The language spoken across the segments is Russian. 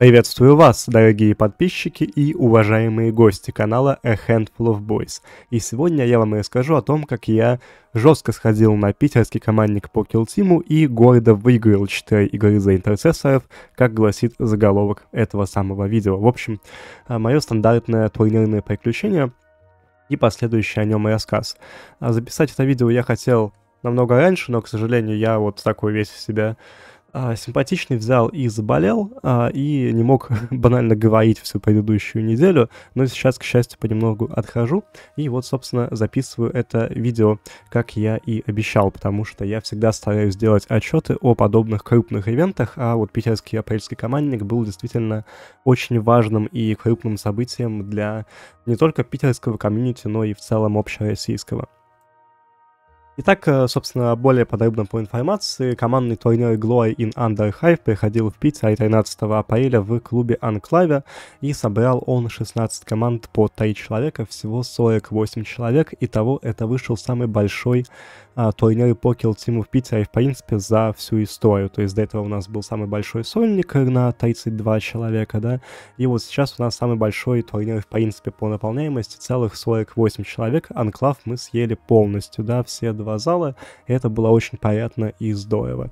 Приветствую вас, дорогие подписчики и уважаемые гости канала A Handful of Boys. И сегодня я вам расскажу о том, как я жестко сходил на питерский командник по Килтиму и гордо выиграл 4 игры за интерцессоров, как гласит заголовок этого самого видео. В общем, а, мое стандартное турнирное приключение и последующий о нем рассказ. А записать это видео я хотел намного раньше, но, к сожалению, я вот такой весь в себя а, симпатичный взял и заболел, а, и не мог банально говорить всю предыдущую неделю, но сейчас, к счастью, понемногу отхожу, и вот, собственно, записываю это видео, как я и обещал, потому что я всегда стараюсь делать отчеты о подобных крупных ивентах, а вот питерский апрельский командник был действительно очень важным и крупным событием для не только питерского комьюнити, но и в целом общероссийского. Итак, э, собственно, более подробно по информации, командный турнир Glory in Underhive Hive приходил в Питере 13 апреля в клубе Анклаве, и собрал он 16 команд по 3 человека, всего 48 человек, и того это вышел самый большой а, той иной покел Тиму в Питере, в принципе, за всю историю. То есть до этого у нас был самый большой сольник на 32 человека, да, и вот сейчас у нас самый большой турнир, в принципе, по наполняемости, целых 48 человек. Анклав мы съели полностью, да, все два зала, это было очень приятно и здорово.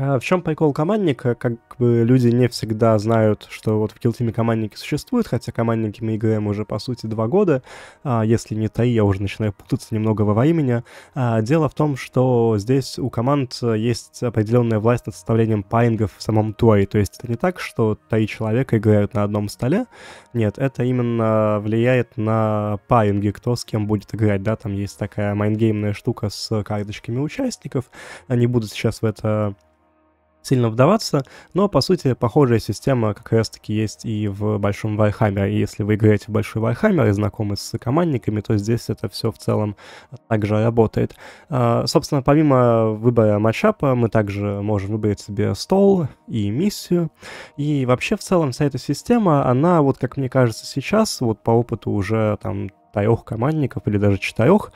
А в чем прикол командника? Как бы люди не всегда знают, что вот в килтиме командники существуют, хотя командники мы играем уже, по сути, два года. А, если не три, я уже начинаю путаться немного во времени. А, дело в том, что здесь у команд есть определенная власть над составлением паингов в самом туре. То есть это не так, что три человека играют на одном столе. Нет, это именно влияет на паинги, кто с кем будет играть. Да, там есть такая майнгеймная штука с карточками участников. Они будут сейчас в это сильно вдаваться, но, по сути, похожая система как раз-таки есть и в большом И Если вы играете в большой Вархаммер и знакомы с командниками, то здесь это все в целом также работает. А, собственно, помимо выбора матчапа, мы также можем выбрать себе стол и миссию. И вообще, в целом, вся эта система, она, вот как мне кажется сейчас, вот по опыту уже там трех командников или даже четырех,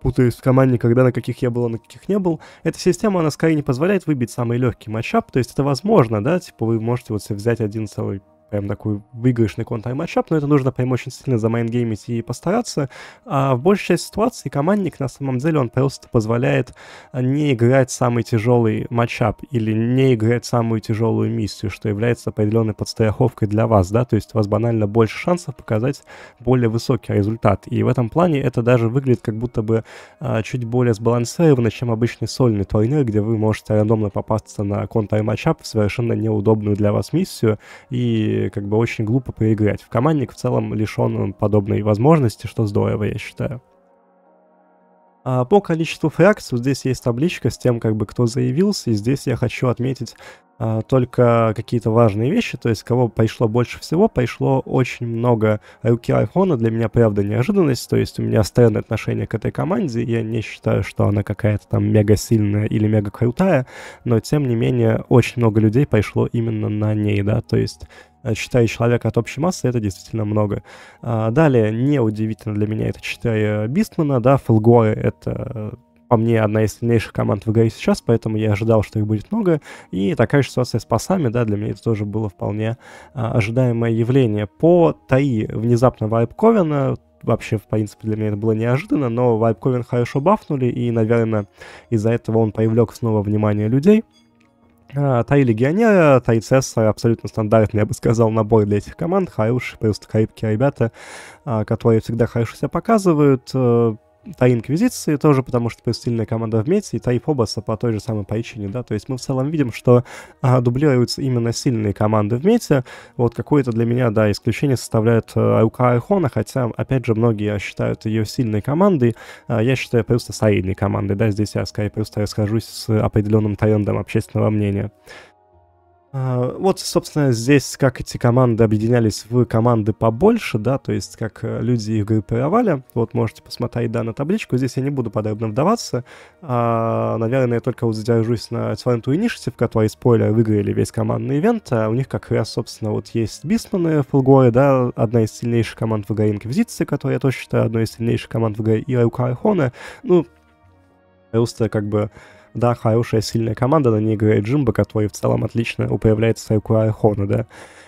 путаюсь в команде, когда на каких я был, а на каких не был. Эта система, она скорее не позволяет выбить самый легкий матчап, то есть это возможно, да, типа вы можете вот взять один целый прям такой выигрышный контр матчап, но это нужно прям очень сильно за майнгеймить и постараться. А в большей части ситуаций командник на самом деле он просто позволяет а, не играть самый тяжелый матчап или не играть самую тяжелую миссию, что является определенной подстраховкой для вас, да, то есть у вас банально больше шансов показать более высокий результат. И в этом плане это даже выглядит как будто бы а, чуть более сбалансированно, чем обычный сольный турнир, где вы можете рандомно попасться на контр-матчап в совершенно неудобную для вас миссию и как бы очень глупо поиграть. В командник в целом лишен подобной возможности, что здорово, я считаю. А по количеству фракций здесь есть табличка с тем, как бы кто заявился, и здесь я хочу отметить а, только какие-то важные вещи, то есть кого пошло больше всего, пошло очень много руки Айхона, для меня правда неожиданность, то есть у меня странное отношение к этой команде, я не считаю, что она какая-то там мега сильная или мега крутая, но тем не менее очень много людей пошло именно на ней, да, то есть Э, читая человека от общей массы, это действительно много. А, далее, неудивительно для меня, это читая э, Бистмана, да, Фолгоя — это по мне, одна из сильнейших команд в ГАИ сейчас, поэтому я ожидал, что их будет много. И такая же ситуация с пасами, да, для меня это тоже было вполне а, ожидаемое явление. По ТАИ внезапно вайп Ковена, вообще, в принципе, для меня это было неожиданно, но вайп Ковен хорошо бафнули, и, наверное, из-за этого он привлек снова внимание людей — а, три легионера, три цесса, абсолютно стандартный, я бы сказал, набор для этих команд. Хорошие, просто крепкие ребята, а, которые всегда хорошо себя показывают. Э, Та Инквизиции тоже, потому что сильная команда вместе, и Та и Фобоса по той же самой причине, да, то есть мы в целом видим, что а, дублируются именно сильные команды в мете, вот какое-то для меня, да, исключение составляет э, АУК Айхона, хотя, опять же, многие считают ее сильной командой, а, я считаю просто сильной командой, да, здесь я, скорее, просто расхожусь с определенным трендом общественного мнения. А, вот, собственно, здесь как эти команды объединялись в команды побольше, да, то есть как э, люди их группировали. Вот можете посмотреть, да, на табличку. Здесь я не буду подробно вдаваться. А, наверное, я только вот задержусь на Talent Initiative, которые, спойлер, выиграли весь командный ивент. А у них как раз, собственно, вот есть Бисманы в Фулгоре, да, одна из сильнейших команд в игре Инквизиции, которая я точно, считаю одной из сильнейших команд в игре, и Айука Айхона. Ну, просто как бы да, хорошая, сильная команда, на ней играет Джимба, который в целом отлично управляется с рукой Архона, ну да,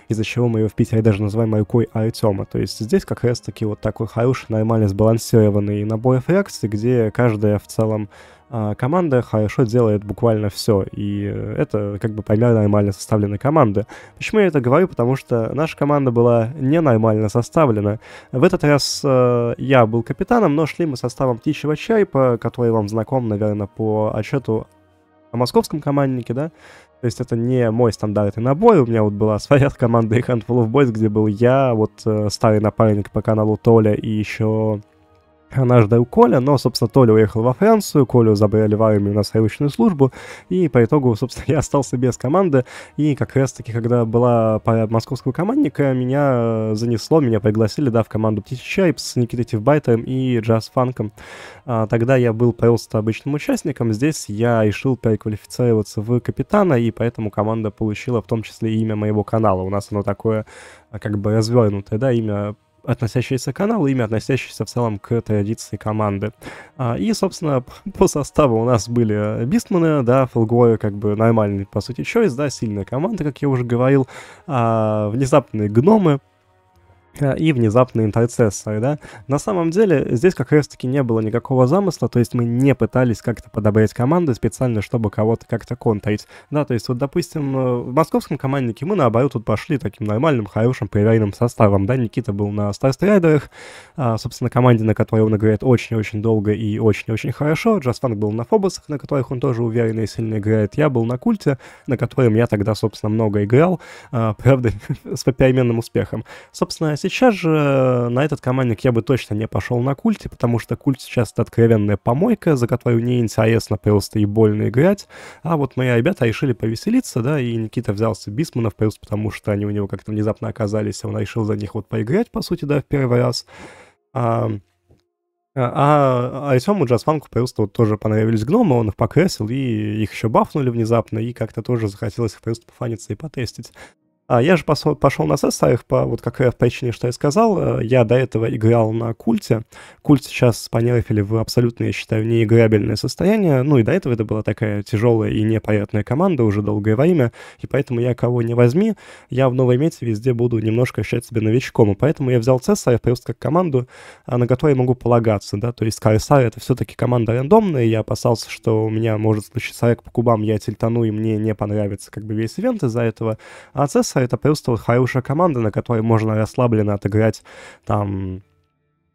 из-за чего мы ее в Питере даже называем рукой Артема. То есть здесь как раз-таки вот такой хороший, нормально сбалансированный набор фракций, где каждая в целом а, команда хорошо делает буквально все, и это как бы пример нормально составленной команды. Почему я это говорю? Потому что наша команда была ненормально составлена. В этот раз э, я был капитаном, но шли мы составом птичьего чайпа который вам знаком, наверное, по отчету о московском команднике, да? То есть это не мой стандартный набор, у меня вот была своя команда и Handful of Boys, где был я, вот э, старый напарник по каналу Толя и еще она ждала Коля, но, собственно, Толя уехал во Францию, Колю забрали в армию на срочную службу, и по итогу, собственно, я остался без команды, и как раз-таки, когда была пора московского командника, меня э, занесло, меня пригласили, да, в команду Птичий Чайп с Никитой Тивбайтом и Джаз Фанком. А, тогда я был просто обычным участником, здесь я решил переквалифицироваться в капитана, и поэтому команда получила в том числе имя моего канала. У нас оно такое, а, как бы, развернутое, да, имя относящиеся к каналу, имя, относящееся в целом к традиции команды. А, и, собственно, по составу у нас были э, Бистманы, да, Фолглоя как бы нормальный, по сути, чойс, да, сильная команда, как я уже говорил, а, внезапные гномы, Э, и внезапные интерцессоры, э, да. На самом деле здесь как раз-таки не было никакого замысла, то есть мы не пытались как-то подобрать команды специально, чтобы кого-то как-то контрить, да, то есть вот, допустим, э, в московском команднике мы, наоборот, тут пошли таким нормальным, хорошим, проверенным составом, да, Никита был на Старстрайдерах, а, собственно, команде, на которой он играет очень-очень долго и очень-очень хорошо, Джасфанк был на Фобосах, на которых он тоже уверенно и сильно играет, я был на Культе, на котором я тогда, собственно, много играл, а, правда, с попеременным успехом. Собственно, сейчас же э, на этот командник я бы точно не пошел на культе, потому что культ сейчас это откровенная помойка, за которую неинтересно просто и больно играть. А вот мои ребята решили повеселиться, да, и Никита взялся Бисманов просто потому, что они у него как-то внезапно оказались, и он решил за них вот поиграть, по сути, да, в первый раз. А, а, а Артему Джасфанку просто вот тоже понравились гномы, он их покрасил, и их еще бафнули внезапно, и как-то тоже захотелось их просто пофаниться и потестить. А, я же пошел, пошел на сессиях по вот как раз причине, что я сказал. Э, я до этого играл на культе. Культ сейчас понерфили в абсолютно, я считаю, неиграбельное состояние. Ну и до этого это была такая тяжелая и непонятная команда уже долгое время. И поэтому я кого не возьми, я в новой мете везде буду немножко ощущать себя новичком. И поэтому я взял Цесаря просто как команду, а, на которую я могу полагаться, да. То есть Кайсар — это все-таки команда рандомная. Я опасался, что у меня может случиться рек по кубам, я тельтану, и мне не понравится как бы весь ивент из-за этого. А Цесарь это просто хорошая команда, на которой можно расслабленно отыграть там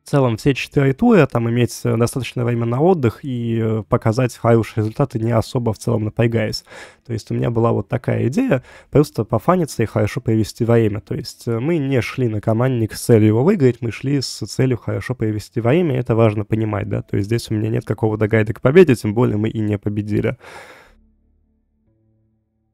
в целом все четыре тура, там иметь э, достаточное время на отдых и э, показать хорошие результаты, не особо в целом напрягаясь. То есть у меня была вот такая идея, просто пофаниться и хорошо провести время. То есть э, мы не шли на командник с целью его выиграть, мы шли с целью хорошо провести время, это важно понимать, да. То есть здесь у меня нет какого-то гайда к победе, тем более мы и не победили.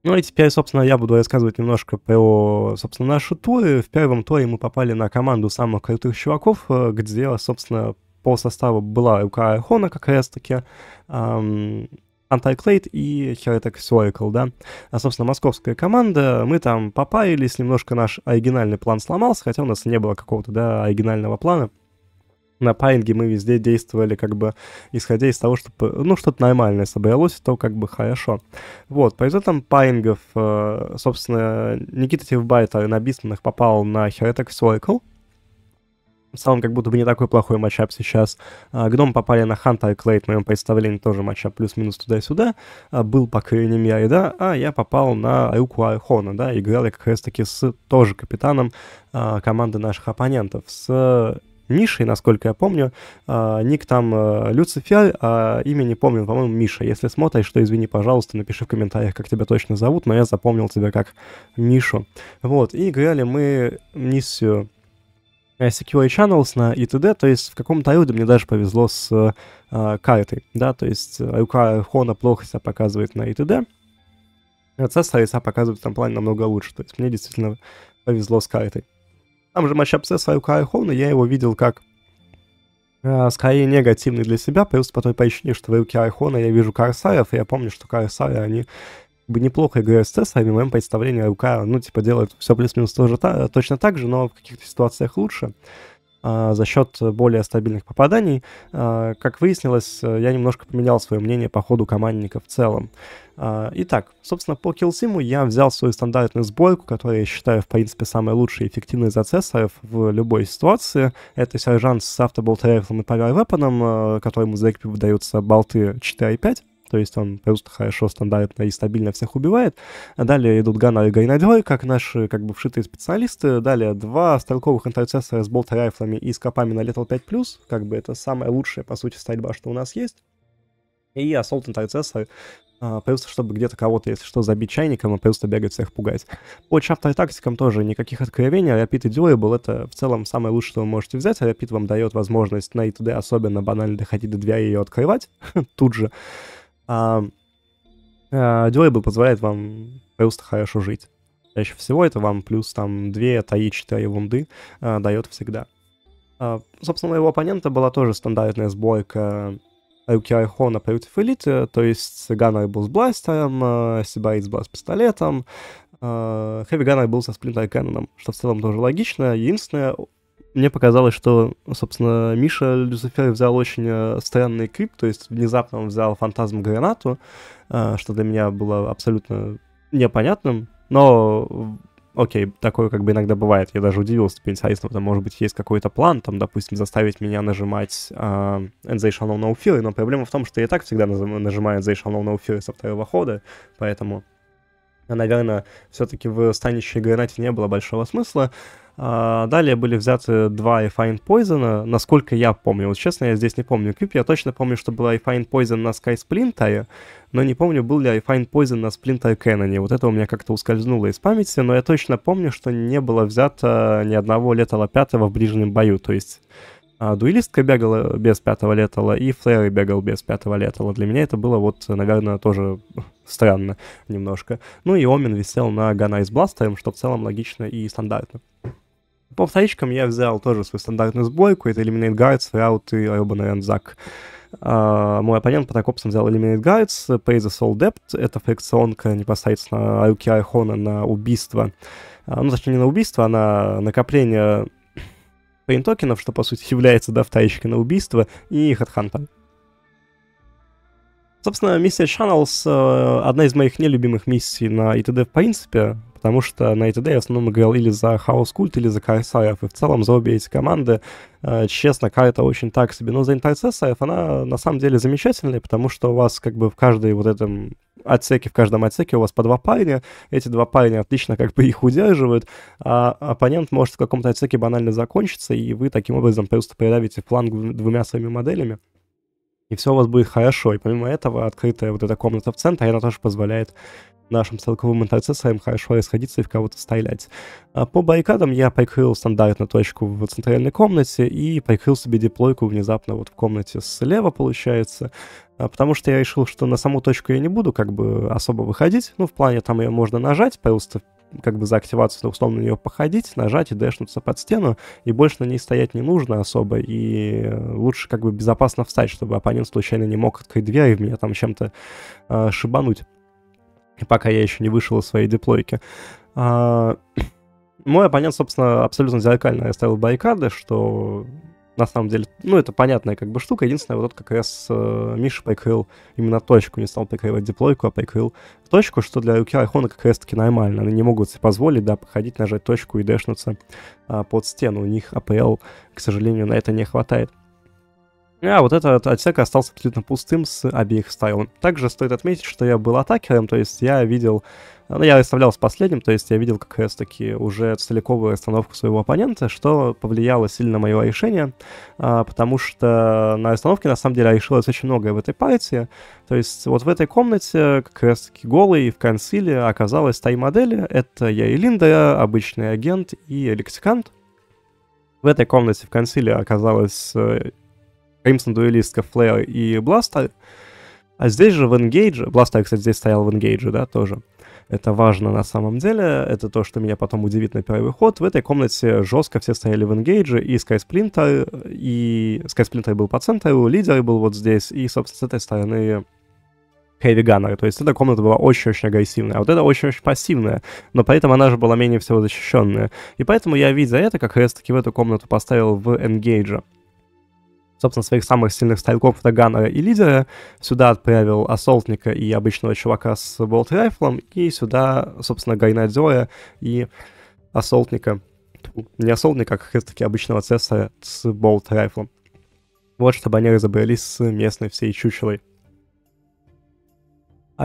Ну, и теперь, собственно, я буду рассказывать немножко про, собственно, нашу туры. В первом туре мы попали на команду самых крутых чуваков, э, где, собственно, по составу была рука Архона как раз-таки, эм, Антайклейт и Heretic Сорикл, да. А, собственно, московская команда, мы там попарились, немножко наш оригинальный план сломался, хотя у нас не было какого-то, да, оригинального плана — на Пайнге мы везде действовали как бы исходя из того, чтобы ну что-то нормальное собралось, то как бы хорошо. Вот, по итогам Пайнгов, э, собственно, Никита Тивбайтер на Бисманах попал на Heretic Circle, в целом как будто бы не такой плохой матчап сейчас. А, Гном попали на Ханта и Клейт, в моем представлении тоже матчап плюс-минус туда-сюда. А, был, по крайней мере, да, а я попал на Руку Архона, да, играл я как раз-таки с тоже капитаном а, команды наших оппонентов, с Мишей, насколько я помню. Э, ник там э, Люцифер, а имя не помню, по-моему, Миша. Если смотришь, то извини, пожалуйста, напиши в комментариях, как тебя точно зовут, но я запомнил тебя как Мишу. Вот, и играли мы миссию Secure Channels на ИТД, то есть в каком-то роде мне даже повезло с э, картой, да, то есть рука Хона плохо себя показывает на ИТД, а Цесарь себя показывает в этом плане намного лучше, то есть мне действительно повезло с картой. Там же матч Апсеса и Айхона, я его видел как э, скорее негативный для себя, плюс по той причине, что в руке Айхона я вижу Корсаев, и я помню, что Корсаи, они как бы неплохо играют с Цесарем, в моем представлении рука, ну, типа, делает все плюс-минус тоже та, точно так же, но в каких-то ситуациях лучше. А, за счет более стабильных попаданий. А, как выяснилось, я немножко поменял свое мнение по ходу командника в целом. А, итак, собственно, по киллсиму я взял свою стандартную сборку, которую я считаю, в принципе, самой лучшей и эффективной из ацессоров в любой ситуации. Это сержант с автоболт райфлом и павер-вепоном, которому за экипи выдаются болты 4 и 5 то есть он просто хорошо, стандартно и стабильно всех убивает. А далее идут гана и Гайнадер, как наши как бы вшитые специалисты. Далее два стрелковых интерцессора с болт-райфлами и скопами копами на Летал 5+, как бы это самая лучшая, по сути, стрельба, что у нас есть. И Assault Intercessor, а, просто чтобы где-то кого-то, если что, забить чайником а просто бегать всех пугать. По чаптер тактикам тоже никаких откровений. Rapid и Durable — это в целом самое лучшее, что вы можете взять. Rapid вам дает возможность на ИТД особенно банально доходить до двери и ее открывать тут же. А, а, Deliable позволяет вам просто хорошо жить. Чаще всего это вам плюс там 2, 3, 4 вунды а, дает всегда. А, собственно, моего оппонента была тоже стандартная сборка руки Айхона против элиты, то есть Ганнер был с бластером, Сибарит с бласт пистолетом, а, Хэви Ганнер был со сплинтер каноном, что в целом тоже логично. Единственное, мне показалось, что, собственно, Миша Люцифер взял очень э, странный крип, то есть внезапно он взял фантазм Гранату, э, что для меня было абсолютно непонятным, но окей, такое как бы иногда бывает. Я даже удивился, типа, потому там, может быть, есть какой-то план, там, допустим, заставить меня нажимать э, uh, And They Shall Know No Fear, но проблема в том, что я и так всегда нажимаю And They Shall Know No Fear со второго хода, поэтому, наверное, все-таки в станище гранате не было большого смысла. А, далее были взяты два Ifine Poison, насколько я помню. Вот честно, я здесь не помню Кьюп, я точно помню, что была Ifine Poison на Sky Splinter, но не помню, был ли Ifine Poison на Splinter Cannon. Вот это у меня как-то ускользнуло из памяти, но я точно помню, что не было взято ни одного летала пятого в ближнем бою, то есть а, дуэлистка бегала без пятого летала, и флэры бегал без пятого летала. Для меня это было вот, наверное, тоже странно немножко. Ну и Омин висел на Гана из Бластером, что в целом логично и стандартно. По вторичкам я взял тоже свою стандартную сбойку Это Eliminate Guards, Route и Urban Ranzac. Uh, а, мой оппонент по такопсам взял Eliminate Guards, Pay the Soul Debt, это фрикционка непосредственно руки Архона на убийство. Uh, ну, точнее, не на убийство, а на накопление пейн-токенов, что, по сути, является, да, вторичкой на убийство, и Headhunter. Собственно, миссия Channels э, — одна из моих нелюбимых миссий на ИТД в принципе, потому что на ИТД я в основном играл или за Хаос Культ, или за Корсаров, и в целом за обе эти команды, э, честно, карта очень так себе. Но за Интерцессоров она на самом деле замечательная, потому что у вас как бы в каждой вот этом отсеке, в каждом отсеке у вас по два парня, эти два парня отлично как бы их удерживают, а оппонент может в каком-то отсеке банально закончиться, и вы таким образом просто придавите фланг двумя своими моделями и все у вас будет хорошо. И помимо этого, открытая вот эта комната в центре, она тоже позволяет нашим стрелковым интерцессорам хорошо расходиться и в кого-то стрелять. А по баррикадам я прикрыл стандартно точку в центральной комнате и прикрыл себе диплойку внезапно вот в комнате слева, получается, а потому что я решил, что на саму точку я не буду как бы особо выходить, ну, в плане там ее можно нажать, просто как бы за активацию, условно, на нее походить, нажать и дэшнуться под стену, и больше на ней стоять не нужно особо, и э, лучше как бы безопасно встать, чтобы оппонент случайно не мог открыть дверь и меня там чем-то э, шибануть пока я еще не вышел из своей деплойки. А, мой оппонент, собственно, абсолютно зеркально оставил баррикады, что на самом деле, ну, это понятная как бы штука. Единственное, вот тут как раз э, Миша прикрыл именно точку, не стал прикрывать диплойку, а прикрыл точку, что для руки Айхона как раз-таки нормально. Они не могут себе позволить, да, походить, нажать точку и дэшнуться э, под стену. У них АПЛ, к сожалению, на это не хватает. А вот этот отсек остался абсолютно пустым с обеих сторон. Также стоит отметить, что я был атакером, то есть я видел... Ну, я оставлял с последним, то есть я видел как раз-таки уже целиковую остановку своего оппонента, что повлияло сильно на мое решение, а, потому что на остановке, на самом деле, решилось очень многое в этой партии. То есть вот в этой комнате как раз-таки голый в консиле оказалась тай-модели. Это я и Линда, обычный агент и лексикант. В этой комнате в консиле оказалась э, Кримсон дуэлистка Флея и Бласта. А здесь же в Engage, Бласта, кстати, здесь стоял в Engage, да, тоже. Это важно на самом деле, это то, что меня потом удивит на первый ход. В этой комнате жестко все стояли в Engage, и Skysplinter, и Skysplinter был по центру, лидер был вот здесь, и, собственно, с этой стороны Heavy Gunner. То есть эта комната была очень-очень агрессивная, а вот эта очень-очень пассивная, но при этом она же была менее всего защищенная. И поэтому я, видя это, как раз-таки в эту комнату поставил в Engage собственно, своих самых сильных стрелков, Таганера и лидера. Сюда отправил Ассолтника и обычного чувака с болт-райфлом, и сюда, собственно, Гайнадзера и Ассолтника. Не Ассолтника, а как раз-таки обычного цесаря с болт-райфлом. Вот, чтобы они разобрались с местной всей чучелой.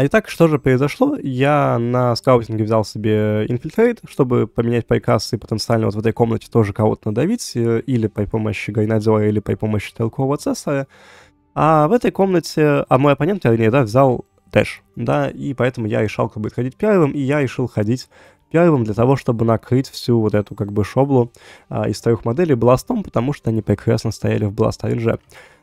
А итак, что же произошло? Я на скаутинге взял себе инфильтрейт, чтобы поменять пайкасы и потенциально вот в этой комнате тоже кого-то надавить, э, или при помощи Гайнадзора, или при помощи Телкового Цесаря. А в этой комнате, а мой оппонент, вернее, да, взял тэш, да, и поэтому я решал, как бы ходить первым, и я решил ходить первым для того, чтобы накрыть всю вот эту как бы шоблу а, из трех моделей бластом, потому что они прекрасно стояли в бласт-рейнже.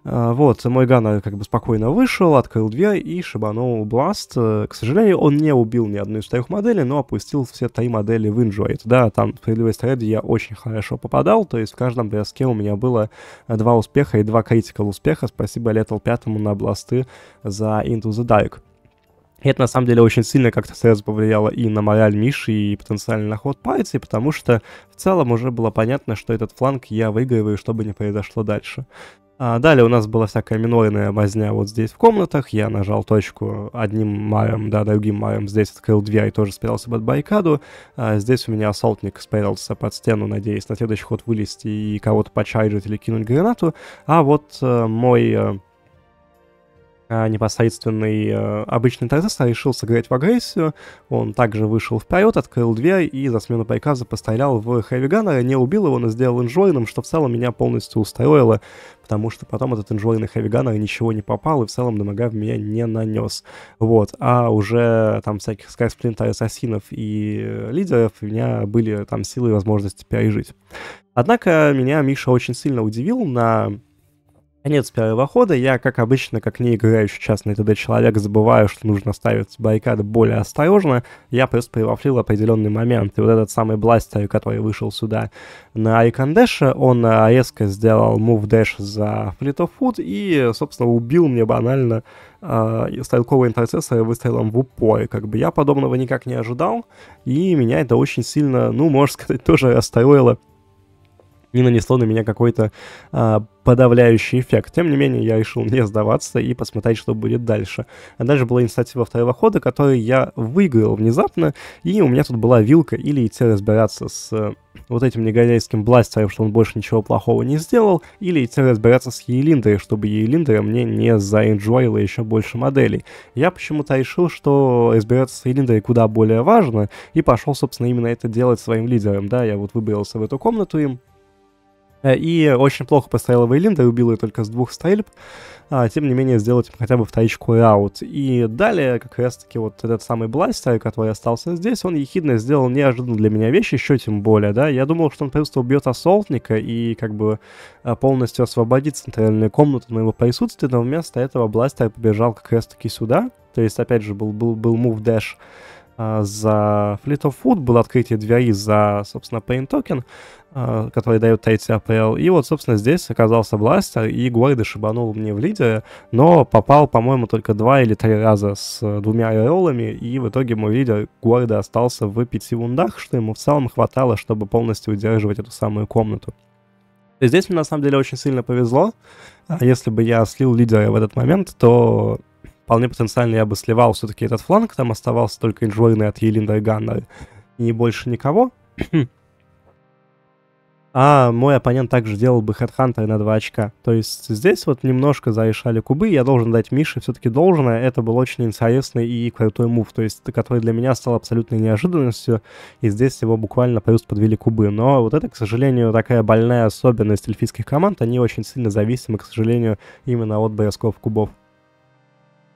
А, вот, мой Мойгана как бы спокойно вышел, открыл дверь и шибанул Бласт. Э, к сожалению, он не убил ни одну из твоих моделей, но опустил все три модели в Injured. Да, там в справедливости ради я очень хорошо попадал, то есть в каждом броске у меня было э, два успеха и два критикал успеха. Спасибо Летал Пятому на Бласты за Into the Dark. это, на самом деле, очень сильно как-то сразу повлияло и на мораль Миши, и потенциально на ход партии, потому что в целом уже было понятно, что этот фланг я выигрываю, что бы ни произошло дальше. А далее у нас была всякая минойная возня вот здесь в комнатах. Я нажал точку одним маем, да, другим маем. Здесь открыл дверь, тоже спрятался под баррикаду. А здесь у меня ассолтник спрятался под стену, надеясь на следующий ход вылезти и кого-то почайжить или кинуть гранату. А вот э, мой э, а, непосредственный э, обычный ТСС а решил сыграть в агрессию. Он также вышел вперед, открыл дверь и за смену приказа пострелял в Хэвиганера, не убил его, но сделал инжойным, что в целом меня полностью устроило, потому что потом этот инжойный Хэвиганер ничего не попал и в целом дамага в меня не нанес. Вот, а уже там всяких Скайсплинта, Ассасинов и э, лидеров у меня были там силы и возможности пережить. Однако меня Миша очень сильно удивил на Конец первого хода. Я, как обычно, как не играющий частный ТД человек, забываю, что нужно ставить баррикады более осторожно. Я просто привафлил определенный момент. И вот этот самый бластер, который вышел сюда на Айкандеше, он э, резко сделал мув дэш за Fleet of Food и, собственно, убил мне банально э, стрелковые интерцессоры выстрелом в упор. Как бы я подобного никак не ожидал, и меня это очень сильно, ну, можно сказать, тоже расстроило не нанесло на меня какой-то а, подавляющий эффект. Тем не менее, я решил не сдаваться и посмотреть, что будет дальше. А дальше была инициатива второго хода, который я выиграл внезапно, и у меня тут была вилка или идти разбираться с э, вот этим негодяйским бластером, что он больше ничего плохого не сделал, или идти разбираться с Елиндой, чтобы Елинда мне не заинжуила еще больше моделей. Я почему-то решил, что разбираться с Елиндой куда более важно, и пошел, собственно, именно это делать своим лидером. Да, я вот выбрался в эту комнату им, Э, и очень плохо поставила Вейлинда, и убила ее только с двух стрельб. А, тем не менее, сделать хотя бы вторичку и аут. И далее, как раз таки, вот этот самый Блайстай, который остался здесь, он ехидно сделал неожиданно для меня вещь, еще тем более, да. Я думал, что он просто убьет Ассолтника и как бы э, полностью освободит центральную комнату от моего присутствия, но вместо этого Блайстай побежал как раз таки сюда. То есть, опять же, был, был, был мув дэш а, за Fleet of Food было открытие 2 за, собственно, Pain Token, а, который дает третий АПЛ. И вот, собственно, здесь оказался бластер, и Гуайда шибанул мне в лидере, но попал, по-моему, только два или три раза с двумя роллами, и в итоге мой лидер Гуайда остался в пяти вундах, что ему в целом хватало, чтобы полностью удерживать эту самую комнату. здесь мне на самом деле очень сильно повезло. А если бы я слил лидера в этот момент, то вполне потенциально я бы сливал все-таки этот фланг, там оставался только Инжойны от Елинда и Ганна, и больше никого. а мой оппонент также делал бы хедхантера на 2 очка. То есть здесь вот немножко зарешали кубы, я должен дать Мише все-таки должное. Это был очень интересный и крутой мув, то есть который для меня стал абсолютной неожиданностью, и здесь его буквально плюс подвели кубы. Но вот это, к сожалению, такая больная особенность эльфийских команд, они очень сильно зависимы, к сожалению, именно от бросков кубов.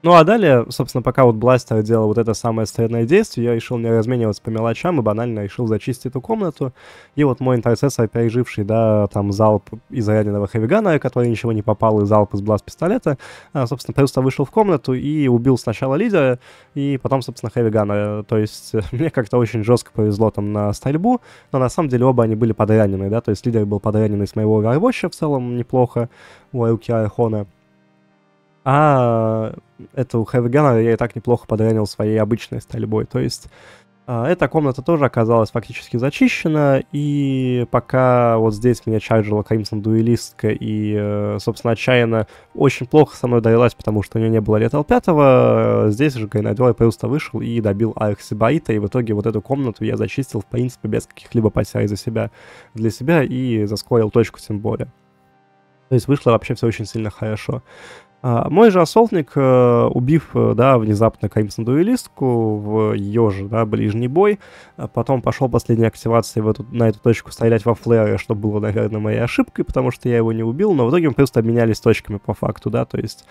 Ну а далее, собственно, пока вот Бластер делал вот это самое стыдное действие, я решил не размениваться по мелочам и банально решил зачистить эту комнату. И вот мой интерцессор, переживший, да, там залп из раненого Хэвигана, который ничего не попал, и залп из Бласт-пистолета, а, собственно, просто вышел в комнату и убил сначала лидера, и потом, собственно, Хэвигана. То есть мне как-то очень жестко повезло там на стрельбу, но на самом деле оба они были подранены, да, то есть лидер был подранен из моего рабочего в целом неплохо, у Руки Архона а эту хэвигана я и так неплохо подранил своей обычной стальбой. То есть а, эта комната тоже оказалась фактически зачищена, и пока вот здесь меня чарджила Кримсон Дуэлистка, и, э, собственно, отчаянно очень плохо со мной довелась, потому что у нее не было летал пятого, э, здесь же Гайнадвел просто вышел и добил Арксибаита, и в итоге вот эту комнату я зачистил, в принципе, без каких-либо потерь за себя, для себя, и заскорил точку тем более. То есть вышло вообще все очень сильно хорошо. А, мой же ассолтник, э, убив, э, да, внезапно Каимсон дуэлистку в ее же, да, ближний бой, а потом пошел последней активацией в эту, на эту точку стрелять во Флэре, что было, наверное, моей ошибкой, потому что я его не убил, но в итоге мы просто обменялись точками по факту, да, то есть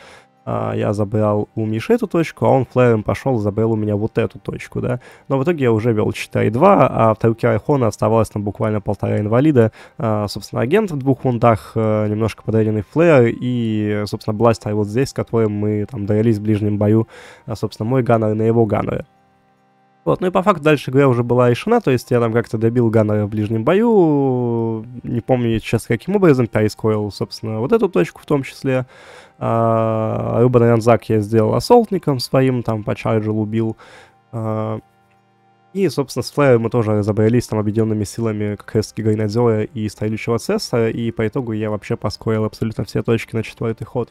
а, я забрал у Миши эту точку, а он флэром пошел и забрал у меня вот эту точку, да. Но в итоге я уже вел 4-2, а в руке Айхона оставалось там буквально полтора инвалида. А, собственно, агент в двух вундах, э, немножко подаренный флэр и, собственно, бластер вот здесь, с которым мы там дрались в ближнем бою, а, собственно, мой ганнер на его ганнере. Вот, ну и по факту дальше игра уже была решена, то есть я там как-то добил Ганнера в ближнем бою, не помню сейчас каким образом, перескоил, собственно, вот эту точку в том числе. А, Рубен Янзак я сделал ассолтником своим, там по чарджу убил. А, и, собственно, с Флайер мы тоже разобрались там объединенными силами как раз таки Гренадера и Стрелющего Цесса, и по итогу я вообще поскорил абсолютно все точки на четвертый ход.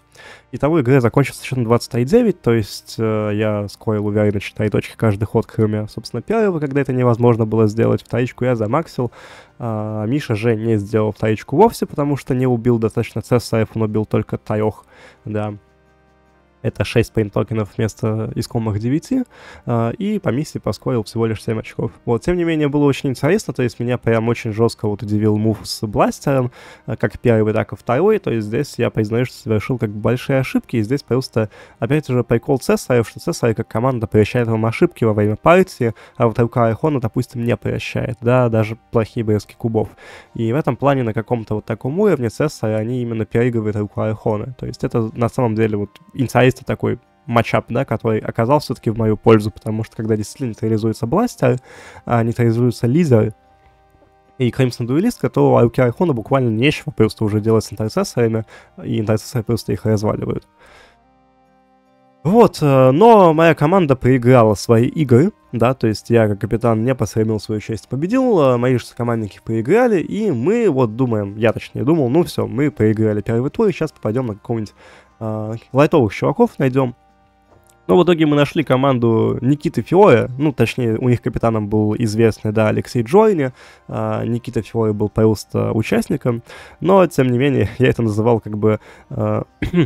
Итого игры игра закончится счетом 23-9, то есть э, я скорил уверенно 4 точки каждый ход, кроме, собственно, первого, когда это невозможно было сделать. Вторичку я замаксил, э, Миша же не сделал вторичку вовсе, потому что не убил достаточно Цесса, а он убил только трех, да. Это 6 пейн токенов вместо искомых 9, а, и по миссии поскорил всего лишь 7 очков. Вот, тем не менее, было очень интересно, то есть меня прям очень жестко вот удивил мув с бластером, а, как первый, так и второй, то есть здесь я признаю, что совершил как бы большие ошибки, и здесь просто, опять же, прикол Цесаря, что Цесарь как команда прощает вам ошибки во время партии, а вот рука Айхона, допустим, не прощает, да, даже плохие брызги кубов. И в этом плане на каком-то вот таком уровне Цесаря они именно переигрывают руку Айхона, то есть это на самом деле вот интересно это такой матчап, да, который оказался все-таки в мою пользу, потому что когда действительно нейтрализуется бластер, а, а нейтрализуется лизер, и Crimson дуэлистка, то руки Архона буквально нечего просто уже делать с интерцессорами, и интерцессоры просто их разваливают. Вот, э, но моя команда проиграла свои игры, да, то есть я как капитан не посрамил свою часть, победил, э, мои же командники проиграли, и мы вот думаем, я точнее думал, ну все, мы проиграли первый тур, и сейчас попадем на какого-нибудь э, лайтовых чуваков найдем. Но ну, в итоге мы нашли команду Никиты Фиоя, ну, точнее, у них капитаном был известный, да, Алексей Джойни, а э, Никита Фиоя был появился участником, но, тем не менее, я это называл как бы... Э,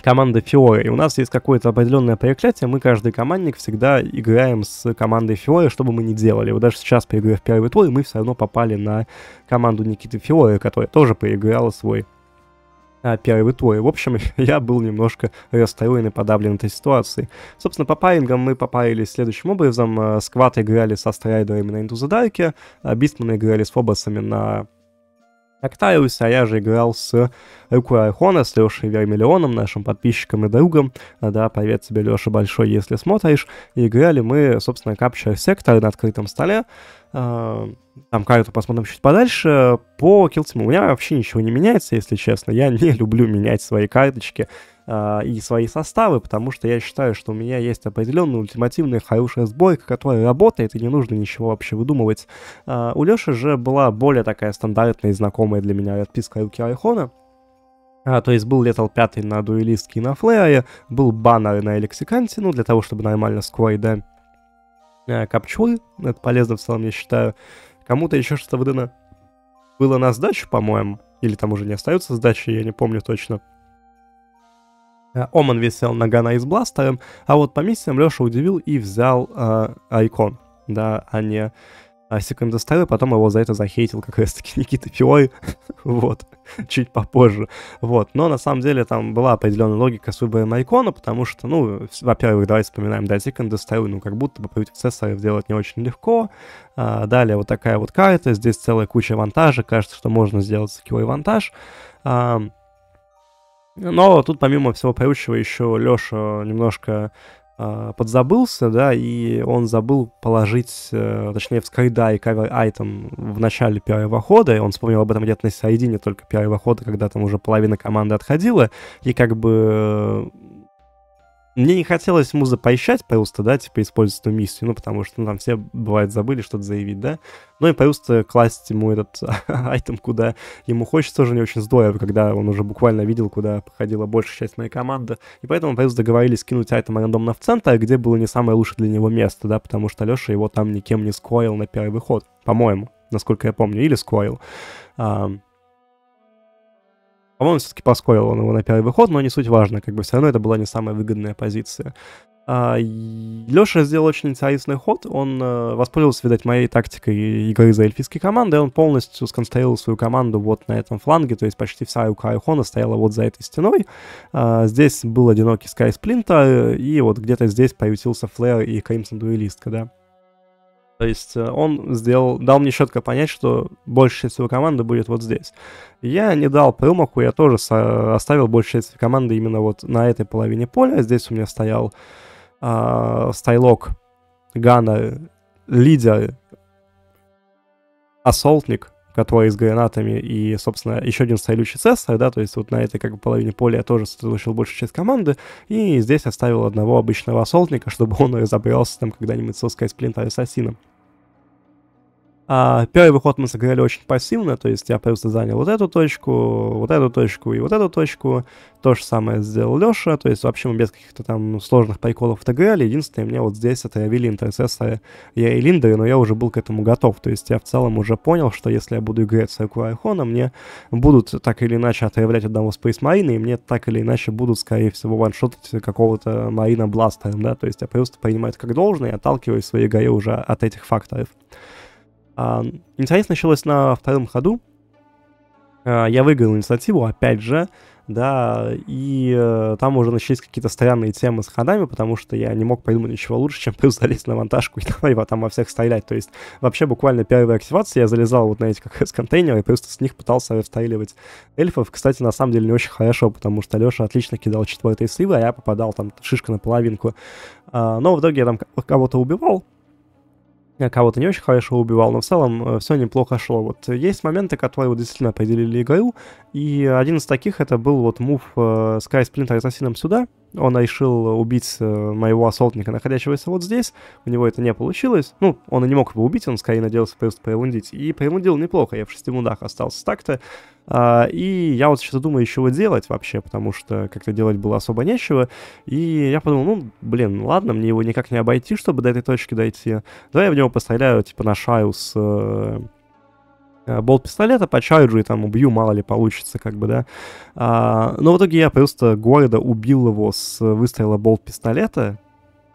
команда Фиоя. И у нас есть какое-то определенное проклятие. Мы, каждый командник, всегда играем с командой Фиоя, что бы мы ни делали. Вот даже сейчас, поиграв первый тур, мы все равно попали на команду Никиты Фиоя, которая тоже поиграла свой а, первый твой. В общем, я был немножко расстроен и подавлен этой ситуацией. Собственно, по парингам мы попарились следующим образом. А, Скват играли со страйдерами на Into the Dark, Бистманы играли с фобосами на Октариус, а я же играл с Рукой айхона с Лешей Вермиллионом, нашим подписчиком и другом. Да, привет тебе, Леша, большой, если смотришь. играли мы, собственно, Capture Sector на открытом столе. А, там карту посмотрим чуть подальше. По килтиму у меня вообще ничего не меняется, если честно. Я не люблю менять свои карточки. А, и свои составы, потому что я считаю, что у меня есть определенная ультимативная хорошая сборка, которая работает, и не нужно ничего вообще выдумывать. Э, у Леши же была более такая стандартная и знакомая для меня отписка руки Айхона, а, то есть был летал пятый на дуэлистке и на флеере, был баннер на элексиканте, ну, для того, чтобы нормально скорить, да, а, капчуры, это полезно в целом, я считаю. Кому-то еще что-то выдано было на сдачу, по-моему, или там уже не остается сдачи, я не помню точно. Э, Оман висел на Гана и с а вот по миссиям Леша удивил и взял э, Айкон, да, а не а Second потом его за это захейтил как раз-таки Никита Фиой, вот, чуть попозже, вот. Но на самом деле там была определенная логика с выбором Айкона, потому что, ну, во-первых, давайте вспоминаем, да, Second Destroyer, ну, как будто бы процессоров делать не очень легко, а, далее вот такая вот карта, здесь целая куча вантажа, кажется, что можно сделать секьюрый вантаж, а, но тут, помимо всего прочего, еще Леша немножко э, подзабылся, да, и он забыл положить, э, точнее, вскрыть да и кавер айтем в начале первого хода, и он вспомнил об этом где-то на середине только первого хода, когда там уже половина команды отходила, и как бы мне не хотелось ему запрещать Пруста, да, типа использовать эту миссию, ну, потому что ну, там все, бывает, забыли что-то заявить, да. Ну и Пруста класть ему этот айтем, куда ему хочется, тоже не очень здорово, когда он уже буквально видел, куда походила большая часть моей команды. И поэтому Пруст договорились кинуть айтем рандомно в центр, где было не самое лучшее для него место, да, потому что Леша его там никем не скоил на первый выход, по-моему, насколько я помню, или скоил. По-моему, все-таки поскорил он его на первый выход, но не суть важно, как бы все равно это была не самая выгодная позиция. А, Леша сделал очень интересный ход. Он э, воспользовался, видать, моей тактикой игры за эльфийской командой. Он полностью сконструировал свою команду вот на этом фланге, то есть почти вся рука Айхона стояла вот за этой стеной. А, здесь был одинокий Скай Сплинта, и вот где-то здесь появился Флэр и Кримсон Дуэлистка, да. То есть э, он сделал, дал мне четко понять, что большая часть его команды будет вот здесь. Я не дал промаху, я тоже оставил большую часть команды именно вот на этой половине поля. Здесь у меня стоял э, а, стайлок Гана, лидер, ассолтник, который с гранатами, и, собственно, еще один стайлючий цесарь, да, то есть вот на этой как бы половине поля я тоже сотрудничал большую часть команды, и здесь оставил одного обычного ассолтника, чтобы он разобрался там когда-нибудь со Скайсплинт Ассасином. А первый ход мы сыграли очень пассивно, то есть я просто занял вот эту точку, вот эту точку и вот эту точку. То же самое сделал Леша, то есть вообще мы без каких-то там ну, сложных приколов отыграли. Единственное, мне вот здесь отравили интерсессоры я и Линдеры, но я уже был к этому готов. То есть я в целом уже понял, что если я буду играть с Ракуа Айхона, мне будут так или иначе отравлять одного Space Marine, и мне так или иначе будут, скорее всего, ваншотать какого-то Марина Бластером, да, то есть я просто принимаю это как должное и отталкиваюсь в своей игре уже от этих факторов. А, Инициатив началась на втором ходу. А, я выиграл инициативу, опять же, да, и э, там уже начались какие-то странные темы с ходами, потому что я не мог придумать ничего лучше, чем просто залезть на монтажку и давай его там во всех стрелять. То есть вообще буквально первая активация, я залезал вот на эти как раз контейнеры и просто с них пытался расстреливать эльфов. Кстати, на самом деле не очень хорошо, потому что Леша отлично кидал четвертые сливы, а я попадал там шишка на половинку. А, но в итоге я там кого-то убивал, Э, кого-то не очень хорошо убивал, но в целом э, все неплохо шло. Вот есть моменты, которые вот действительно определили игру, и один из таких это был вот мув э, Sky Splinter Assassin сюда, он решил убить э, моего ассолтника, находящегося вот здесь. У него это не получилось. Ну, он и не мог его убить, он скорее надеялся просто поелундить. И поелундил неплохо, я в шести мудах остался так-то. Uh, и я вот сейчас думаю, из чего делать вообще, потому что как-то делать было особо нечего. И я подумал, ну, блин, ладно, мне его никак не обойти, чтобы до этой точки дойти. Давай я в него постреляю, типа, на шаю с... Uh Э, болт пистолета, почарджу и там убью, мало ли получится, как бы, да. А, но в итоге я просто гордо убил его с выстрела болт пистолета,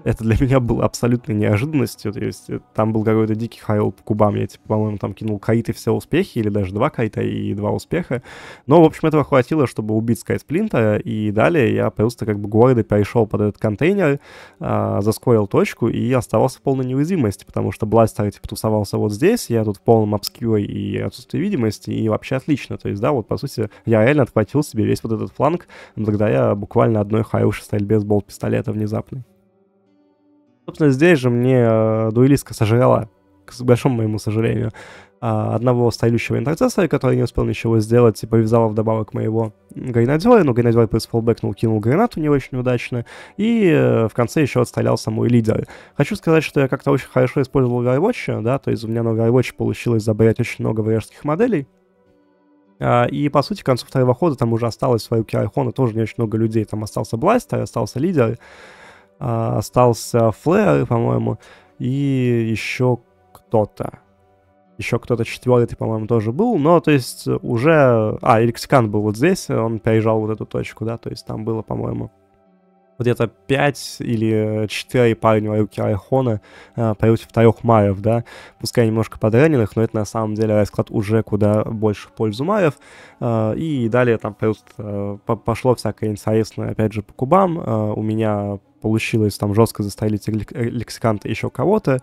это для меня было абсолютной неожиданностью. То есть э, там был какой-то дикий хайл по кубам. Я, типа, по-моему, там кинул кайты все успехи, или даже два кайта и два успеха. Но, в общем, этого хватило, чтобы убить скайсплинта, и далее я просто как бы гордо перешел под этот контейнер, э, а, заскорил точку и оставался в полной невидимости, потому что бластер, типа, тусовался вот здесь, я тут в полном обскьюре и отсутствии видимости, и вообще отлично. То есть, да, вот, по сути, я реально отхватил себе весь вот этот фланг благодаря буквально одной хайл шестой без болт пистолета внезапный. Собственно, здесь же мне э, дуэлистка сожрала, к большому моему сожалению, а, одного стайлющего интерцессора, который не успел ничего сделать, типа, и повязала вдобавок моего Гайнадзёра, но Гайнадзёр плюс фоллбэкнул, кинул гранату не очень удачно, и э, в конце еще отстрелял самой лидер. Хочу сказать, что я как-то очень хорошо использовал Overwatch, да, то есть у меня на Overwatch получилось забрать очень много вражеских моделей, а, и, по сути, к концу второго хода там уже осталось свою Кирайхона, тоже не очень много людей. Там остался Бластер, остался лидер. А, остался Флэр, по-моему, и еще кто-то. Еще кто-то четвертый, по-моему, тоже был, но, то есть, уже... А, Эликсикан был вот здесь, он переезжал вот эту точку, да, то есть там было, по-моему, где-то 5 или 4 парня Райуки Айхона э, а, против вторых Марев, да, пускай немножко подраненных, но это на самом деле расклад уже куда больше в пользу Марев, э, а, и далее там просто пошло всякое интересное, опять же, по кубам, э, у меня получилось там жестко застайлить э, лексиканта еще кого-то,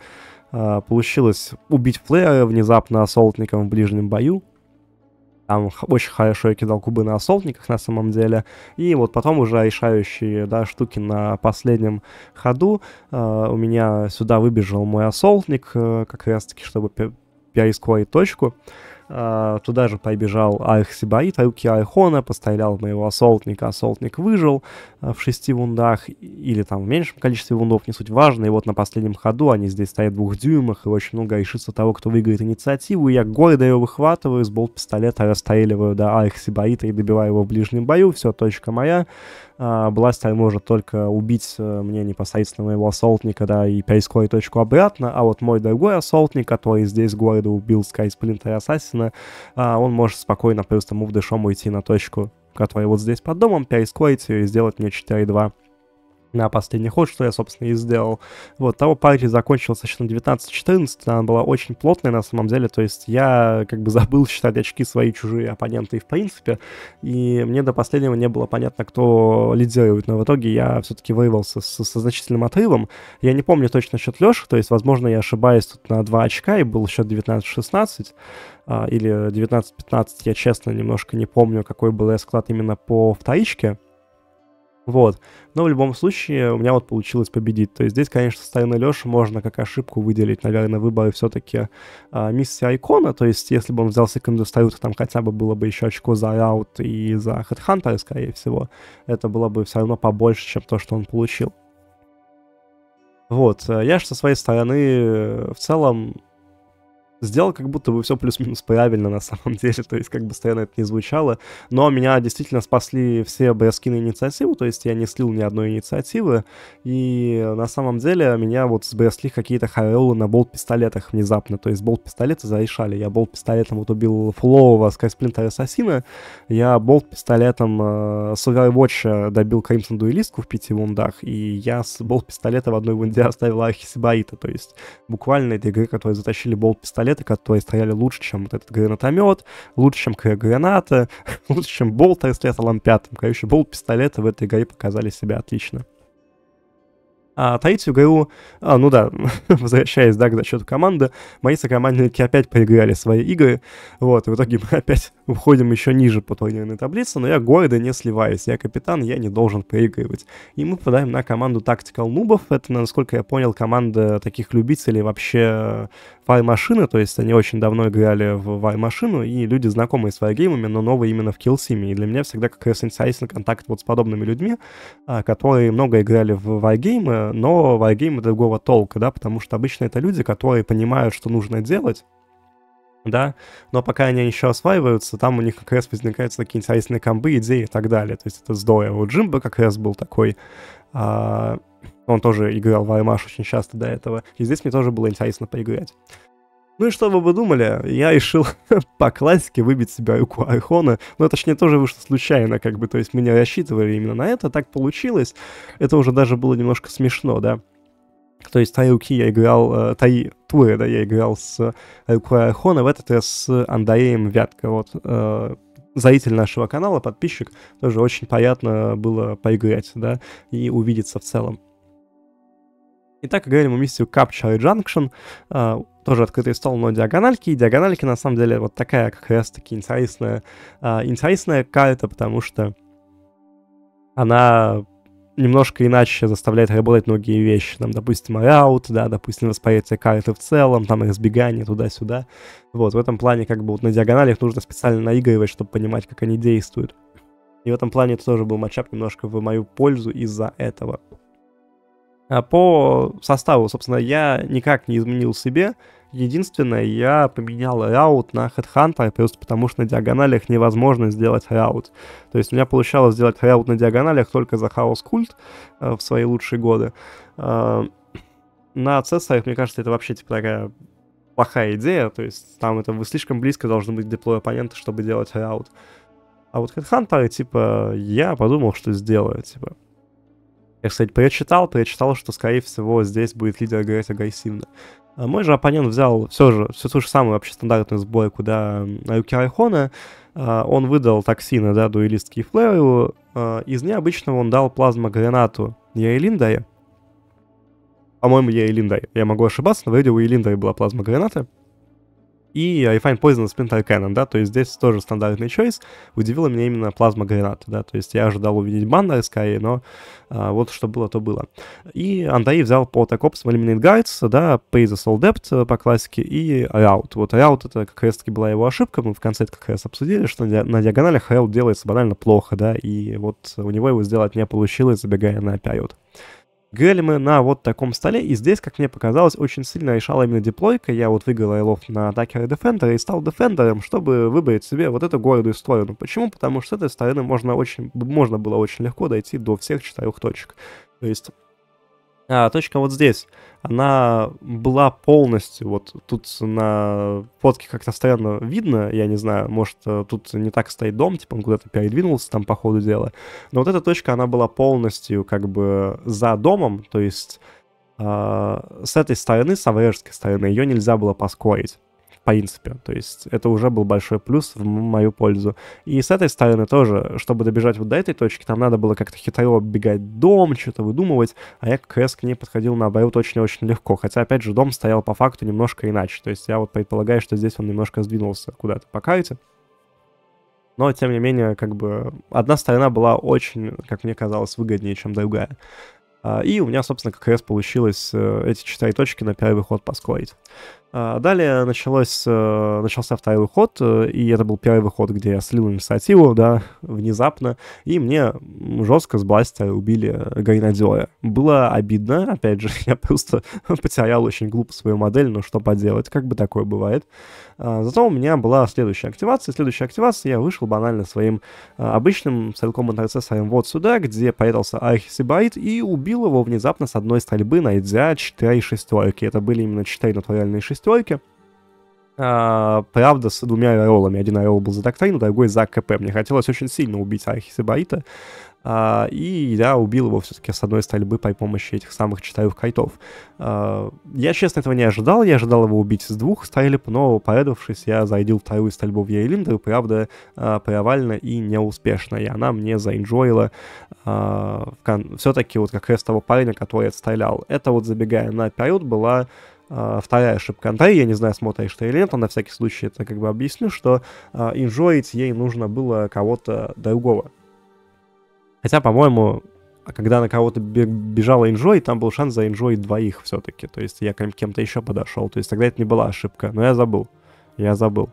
а, получилось убить Флея внезапно ассолтником в ближнем бою, там очень хорошо я кидал кубы на ассолтниках на самом деле, и вот потом уже решающие, да, штуки на последнем ходу, а, у меня сюда выбежал мой ассолтник, э, как раз таки, чтобы перескорить точку, а, туда же побежал Айх Сибаит, Айуки Айхона, пострелял моего ассолтника, ассолтник выжил а, в шести вундах или там в меньшем количестве вундов, не суть важно. И вот на последнем ходу они здесь стоят в двух дюймах, и очень много решится того, кто выиграет инициативу. И я гордо ее выхватываю с болт-пистолета, расстреливаю до Айх Сибаита и добиваю его в ближнем бою. Все, точка моя. Бластер а, может только убить э, мне непосредственно моего ассолтника, да, и перескорить точку обратно, а вот мой другой ассолтник, который здесь города убил Скайсплинта и Ассасина, он может спокойно просто мувдышом уйти на точку, которая вот здесь под домом, перескорить ее и сделать мне 4-2 на последний ход, что я, собственно, и сделал. Вот, того пари закончился счетом 19-14, она была очень плотная на самом деле, то есть я как бы забыл считать очки свои чужие оппоненты и в принципе, и мне до последнего не было понятно, кто лидирует, но в итоге я все-таки вырвался со, со значительным отрывом. Я не помню точно счет Леши, то есть, возможно, я ошибаюсь тут на 2 очка, и был счет 19-16, а, или 19-15, я честно немножко не помню, какой был я склад именно по вторичке, вот. Но в любом случае у меня вот получилось победить. То есть здесь, конечно, Сталина Леша можно как ошибку выделить, наверное, выборы все-таки а, миссия Айкона. То есть если бы он взял секунду Стаюта, там хотя бы было бы еще очко за Раут и за Хедхантера, скорее всего. Это было бы все равно побольше, чем то, что он получил. Вот. Я же со своей стороны э, в целом сделал как будто бы все плюс-минус правильно на самом деле, то есть как бы странно это не звучало, но меня действительно спасли все броски на инициативу, то есть я не слил ни одной инициативы, и на самом деле меня вот сбросли какие-то хорелы на болт-пистолетах внезапно, то есть болт-пистолеты зарешали, я болт-пистолетом вот убил флоува с Кайсплинта Ассасина, я болт-пистолетом э, с Overwatch добил Кримсон Дуэлистку в пяти вундах, и я с болт-пистолета в одной вунде оставил Архисибаита, то есть буквально это игры, которые затащили болт-пистолет пистолеты, которые стояли лучше, чем вот этот гранатомет, лучше, чем граната, лучше, чем болт РС-лом 5. Короче, болт-пистолеты в этой игре показали себя отлично. А третью игру, а, ну да, возвращаясь, да, к зачету команды, мои сокомандники опять проиграли свои игры, вот, и в итоге мы опять мы входим еще ниже по турнирной таблице, но я гордо не сливаюсь, я капитан, я не должен проигрывать. И мы попадаем на команду Tactical Нубов, это, насколько я понял, команда таких любителей вообще вай-машины, то есть они очень давно играли в вай-машину, и люди, знакомые с вай но новые именно в киллсиме. И для меня всегда как раз интересен контакт вот с подобными людьми, а, которые много играли в вай но вай другого толка, да, потому что обычно это люди, которые понимают, что нужно делать, да, но пока они еще осваиваются, там у них как раз возникают такие интересные комбы, идеи и так далее. То есть это здорово. У Джимба как раз был такой, а, он тоже играл в Аймаш очень часто до этого, и здесь мне тоже было интересно поиграть. Ну и что вы бы думали, я решил по классике выбить себя руку Архона, но ну, точнее тоже вышло случайно, как бы, то есть мы не рассчитывали именно на это, так получилось, это уже даже было немножко смешно, да. То есть Тайруки я играл, э, Тай туры, да, я играл с Рукой э, Архона, в этот раз с Андреем Вятко, вот, э, зритель нашего канала, подписчик, тоже очень приятно было поиграть, да, и увидеться в целом. Итак, играли мы миссию Capture Junction, э, тоже открытый стол, но диагональки. И диагональки, на самом деле, вот такая как раз-таки интересная, э, интересная карта, потому что она немножко иначе заставляет работать многие вещи. Там, допустим, раут, да, допустим, восприятие карты в целом, там разбегание туда-сюда. Вот, в этом плане как бы вот на диагоналях нужно специально наигрывать, чтобы понимать, как они действуют. И в этом плане это тоже был матчап немножко в мою пользу из-за этого. А по составу, собственно, я никак не изменил себе. Единственное, я поменял раут на HeadHunter, просто потому что на диагоналях невозможно сделать раут. То есть у меня получалось сделать раут на диагоналях только за Хаос Культ э, в свои лучшие годы. Э, на цессарях, мне кажется, это вообще типа такая плохая идея, то есть там это вы слишком близко должны быть деплой оппонента, чтобы делать раут. А вот HeadHunter, типа, я подумал, что сделаю, типа. Я, кстати, прочитал, прочитал, что, скорее всего, здесь будет лидер играть агрессивно. Uh, а мой же оппонент взял все же, все ту же самую вообще стандартную сборку, да, Юки Райхона. Он выдал токсины, да, дуэлистки Флэру. А, из необычного он дал плазма плазмогранату Яэлиндай. По-моему, Яэлиндай. Я могу ошибаться, но вроде у Яэлиндай была плазма граната и I find poisonous pintar cannon, да, то есть здесь тоже стандартный choice. Удивило меня именно плазма гранаты, да, то есть я ожидал увидеть баннер скорее, но а, вот что было, то было. И Андаи взял по такопсам Eliminate Guards, да, Pay the Soul Debt э, по классике и Route. Вот Route это как раз таки была его ошибка, мы в конце это как раз обсудили, что на диагоналях Route делается банально плохо, да, и вот у него его сделать не получилось, забегая на наперед. Гельмы на вот таком столе, и здесь, как мне показалось, очень сильно решала именно диплойка. Я вот выиграл Айлов на атакера и Дефендера и стал Дефендером, чтобы выбрать себе вот эту гордую сторону. Почему? Потому что с этой стороны можно, очень, можно было очень легко дойти до всех четырех точек. То есть а, точка вот здесь. Она была полностью, вот тут на фотке как-то постоянно видно, я не знаю, может, э, тут не так стоит дом, типа он куда-то передвинулся там по ходу дела. Но вот эта точка, она была полностью как бы за домом, то есть э, с этой стороны, с аврежской стороны, ее нельзя было поскорить в принципе. То есть это уже был большой плюс в мою пользу. И с этой стороны тоже, чтобы добежать вот до этой точки, там надо было как-то хитро оббегать дом, что-то выдумывать, а я как раз к ней подходил наоборот очень-очень легко. Хотя, опять же, дом стоял по факту немножко иначе. То есть я вот предполагаю, что здесь он немножко сдвинулся куда-то по карте. Но, тем не менее, как бы одна сторона была очень, как мне казалось, выгоднее, чем другая. А, и у меня, собственно, как раз получилось э, эти четыре точки на первый ход поскорить. А, далее началось, э, начался второй выход, э, и это был первый выход, где я слил инициативу, да, внезапно, и мне жестко с бластера убили э, гренадера. Было обидно, опять же, я просто потерял очень глупо свою модель, но что поделать, как бы такое бывает. А, зато у меня была следующая активация, следующая активация, я вышел банально своим обычным целиком интерцессором вот сюда, где появился Архисибайт, и убил его внезапно с одной стрельбы, найдя 4 шестерки. Это были именно 4 натуральные шестерки, шестерки. А, правда, с двумя аэролами. Один аэрол был за доктрину, другой за КП. Мне хотелось очень сильно убить Архисабаита. А, и я убил его все-таки с одной стрельбы при помощи этих самых четырех кайтов. А, я, честно, этого не ожидал. Я ожидал его убить с двух стрельб, но, порадовавшись, я зарядил вторую стрельбу в Ейлиндер, правда, а, провально и неуспешно. И она мне заинжоила а, кон... все-таки вот как раз того парня, который отстрелял. Это вот, забегая наперед, была а, вторая ошибка Андрея, я не знаю, смотришь ты или нет, но на всякий случай это как бы объясню, что инжоить а, ей нужно было кого-то другого. Хотя, по-моему, а когда на кого-то бежала инжой, там был шанс за инжой двоих все-таки. То есть я к кем-то еще подошел. То есть тогда это не была ошибка, но я забыл. Я забыл.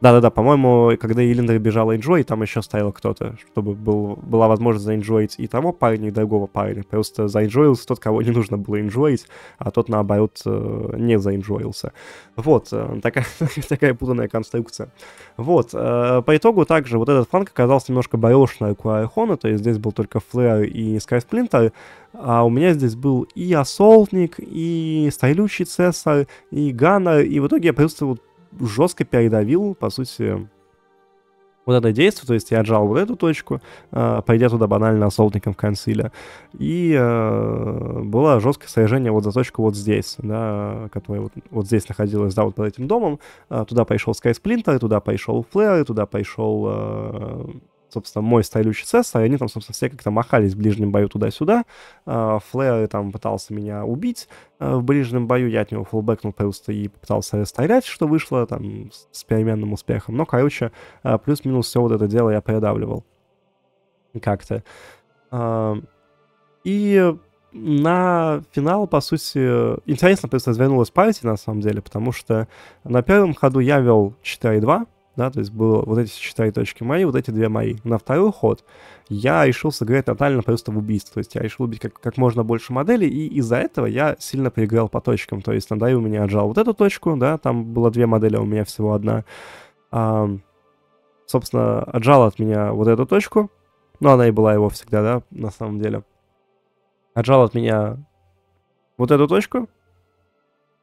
Да-да-да, по-моему, когда Элиндра бежала Энджой, там еще стоял кто-то, чтобы был, была возможность заинжоить и того парня, и другого парня. Просто заинжоился тот, кого не нужно было инжоить, а тот, наоборот, э, не заинжоился. Вот, э, такая, такая путанная конструкция. Вот, э, по итогу также вот этот фланг оказался немножко барешной у Айхона, то есть здесь был только Флэр и Скайсплинтер, а у меня здесь был и асолтник, и Стрелющий Цесарь, и Ганнер, и в итоге я присутствовал жестко передавил, по сути, вот это действие, то есть я отжал вот эту точку, э, пойдя туда банально ассолтником в консиле, и э, было жесткое сражение вот за точку вот здесь, да, которая вот, вот здесь находилась, да, вот под этим домом, э, туда пошел Sky Splinter, туда пошел Flare, туда пошел э, собственно, мой стайль учится, и они там, собственно, все как-то махались в ближнем бою туда-сюда. А, Флэр э, там пытался меня убить э, в ближнем бою, я от него фулбэкнул просто и пытался стоять что вышло там с переменным успехом. Но, короче, э, плюс-минус все вот это дело я продавливал как-то. А, и на финал, по сути, интересно просто развернулась партия, на самом деле, потому что на первом ходу я вел 4-2, да, то есть было вот эти четыре точки мои, вот эти две мои. На второй ход я решил сыграть тотально просто в убийство, то есть я решил убить как, как можно больше моделей, и из-за этого я сильно переиграл по точкам, то есть Надай у меня отжал вот эту точку, да, там было две модели, а у меня всего одна. А, собственно, отжал от меня вот эту точку, ну, она и была его всегда, да, на самом деле. Отжал от меня вот эту точку,